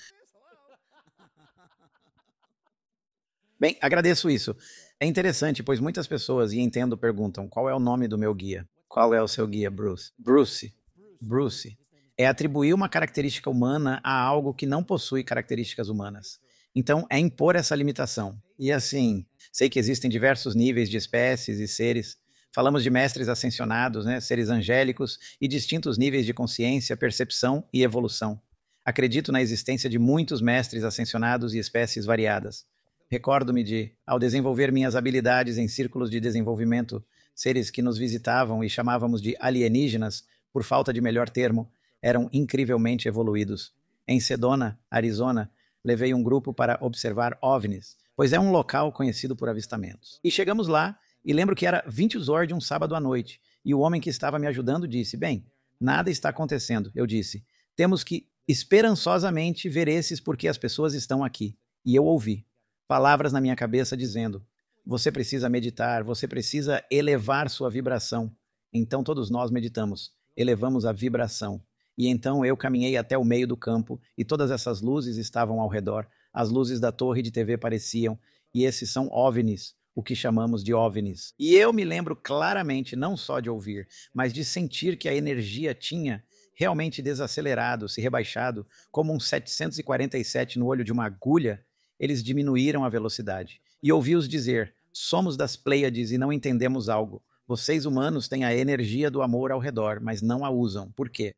Bem, agradeço isso. É interessante, pois muitas pessoas, e entendo, perguntam: qual é o nome do meu guia? Qual é o seu guia, Bruce? Bruce. Bruce. É atribuir uma característica humana a algo que não possui características humanas. Então, é impor essa limitação. E assim, sei que existem diversos níveis de espécies e seres. Falamos de mestres ascensionados, né, seres angélicos e distintos níveis de consciência, percepção e evolução. Acredito na existência de muitos mestres ascensionados e espécies variadas. Recordo-me de, ao desenvolver minhas habilidades em círculos de desenvolvimento, seres que nos visitavam e chamávamos de alienígenas, por falta de melhor termo, eram incrivelmente evoluídos. Em Sedona, Arizona, levei um grupo para observar OVNIs, pois é um local conhecido por avistamentos. E chegamos lá e lembro que era 20 horas de um sábado à noite, e o homem que estava me ajudando disse: "Bem, nada está acontecendo", eu disse. "Temos que esperançosamente ver esses porque as pessoas estão aqui". E eu ouvi palavras na minha cabeça dizendo: você precisa meditar, você precisa elevar sua vibração. Então todos nós meditamos, elevamos a vibração. E então eu caminhei até o meio do campo e todas essas luzes estavam ao redor. As luzes da torre de TV pareciam, e esses são ovnis, o que chamamos de ovnis. E eu me lembro claramente não só de ouvir, mas de sentir que a energia tinha realmente desacelerado, se rebaixado, como um 747 no olho de uma agulha, eles diminuíram a velocidade. E ouvi-os dizer: Somos das Pleiades e não entendemos algo. Vocês humanos têm a energia do amor ao redor, mas não a usam. Por quê?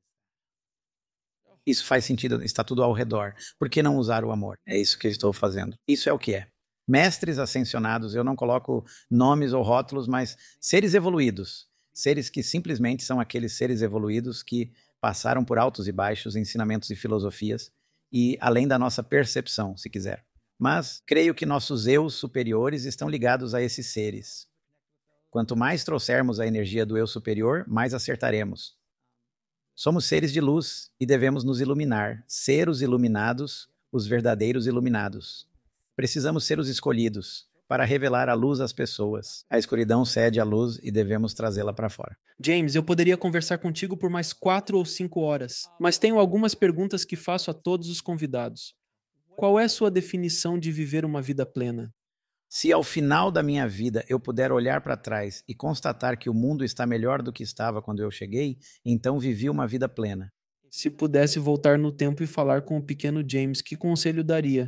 Isso faz sentido, está tudo ao redor. Por que não usar o amor? É isso que eu estou fazendo. Isso é o que é. Mestres ascensionados, eu não coloco nomes ou rótulos, mas seres evoluídos. Seres que simplesmente são aqueles seres evoluídos que passaram por altos e baixos, ensinamentos e filosofias, e além da nossa percepção, se quiser. Mas creio que nossos eus superiores estão ligados a esses seres. Quanto mais trouxermos a energia do eu superior, mais acertaremos. Somos seres de luz e devemos nos iluminar, ser os iluminados, os verdadeiros iluminados. Precisamos ser os escolhidos para revelar a luz às pessoas. A escuridão cede à luz e devemos trazê-la para fora. James, eu poderia conversar contigo por mais quatro ou cinco horas, mas tenho algumas perguntas que faço a todos os convidados. Qual é a sua definição de viver uma vida plena? Se ao final da minha vida eu puder olhar para trás e constatar que o mundo está melhor do que estava quando eu cheguei, então vivi uma vida plena. Se pudesse voltar no tempo e falar com o pequeno James, que conselho daria?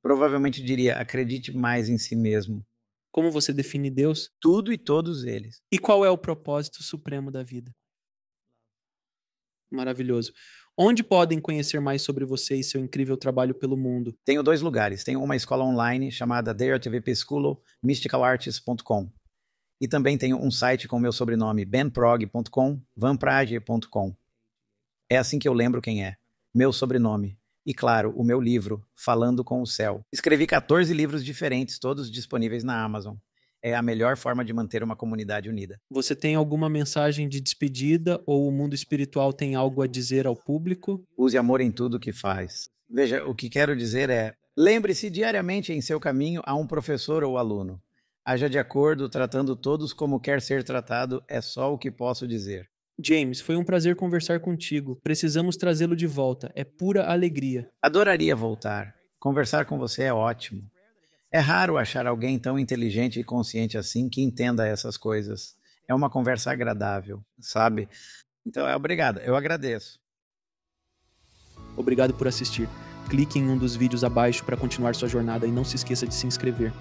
Provavelmente diria: acredite mais em si mesmo. Como você define Deus? Tudo e todos eles. E qual é o propósito supremo da vida? Maravilhoso. Onde podem conhecer mais sobre você e seu incrível trabalho pelo mundo? Tenho dois lugares. Tenho uma escola online chamada DRTVP School, mysticalarts.com. E também tenho um site com meu sobrenome, benprog.com, vanprage.com. É assim que eu lembro quem é. Meu sobrenome. E claro, o meu livro, Falando com o Céu. Escrevi 14 livros diferentes, todos disponíveis na Amazon é a melhor forma de manter uma comunidade unida. Você tem alguma mensagem de despedida ou o mundo espiritual tem algo a dizer ao público? Use amor em tudo que faz. Veja, o que quero dizer é: lembre-se diariamente em seu caminho a um professor ou aluno. Haja de acordo, tratando todos como quer ser tratado, é só o que posso dizer. James, foi um prazer conversar contigo. Precisamos trazê-lo de volta. É pura alegria. Adoraria voltar. Conversar com você é ótimo. É raro achar alguém tão inteligente e consciente assim que entenda essas coisas. É uma conversa agradável, sabe? Então, é obrigado. Eu agradeço. Obrigado por assistir. Clique em um dos vídeos abaixo para continuar sua jornada e não se esqueça de se inscrever.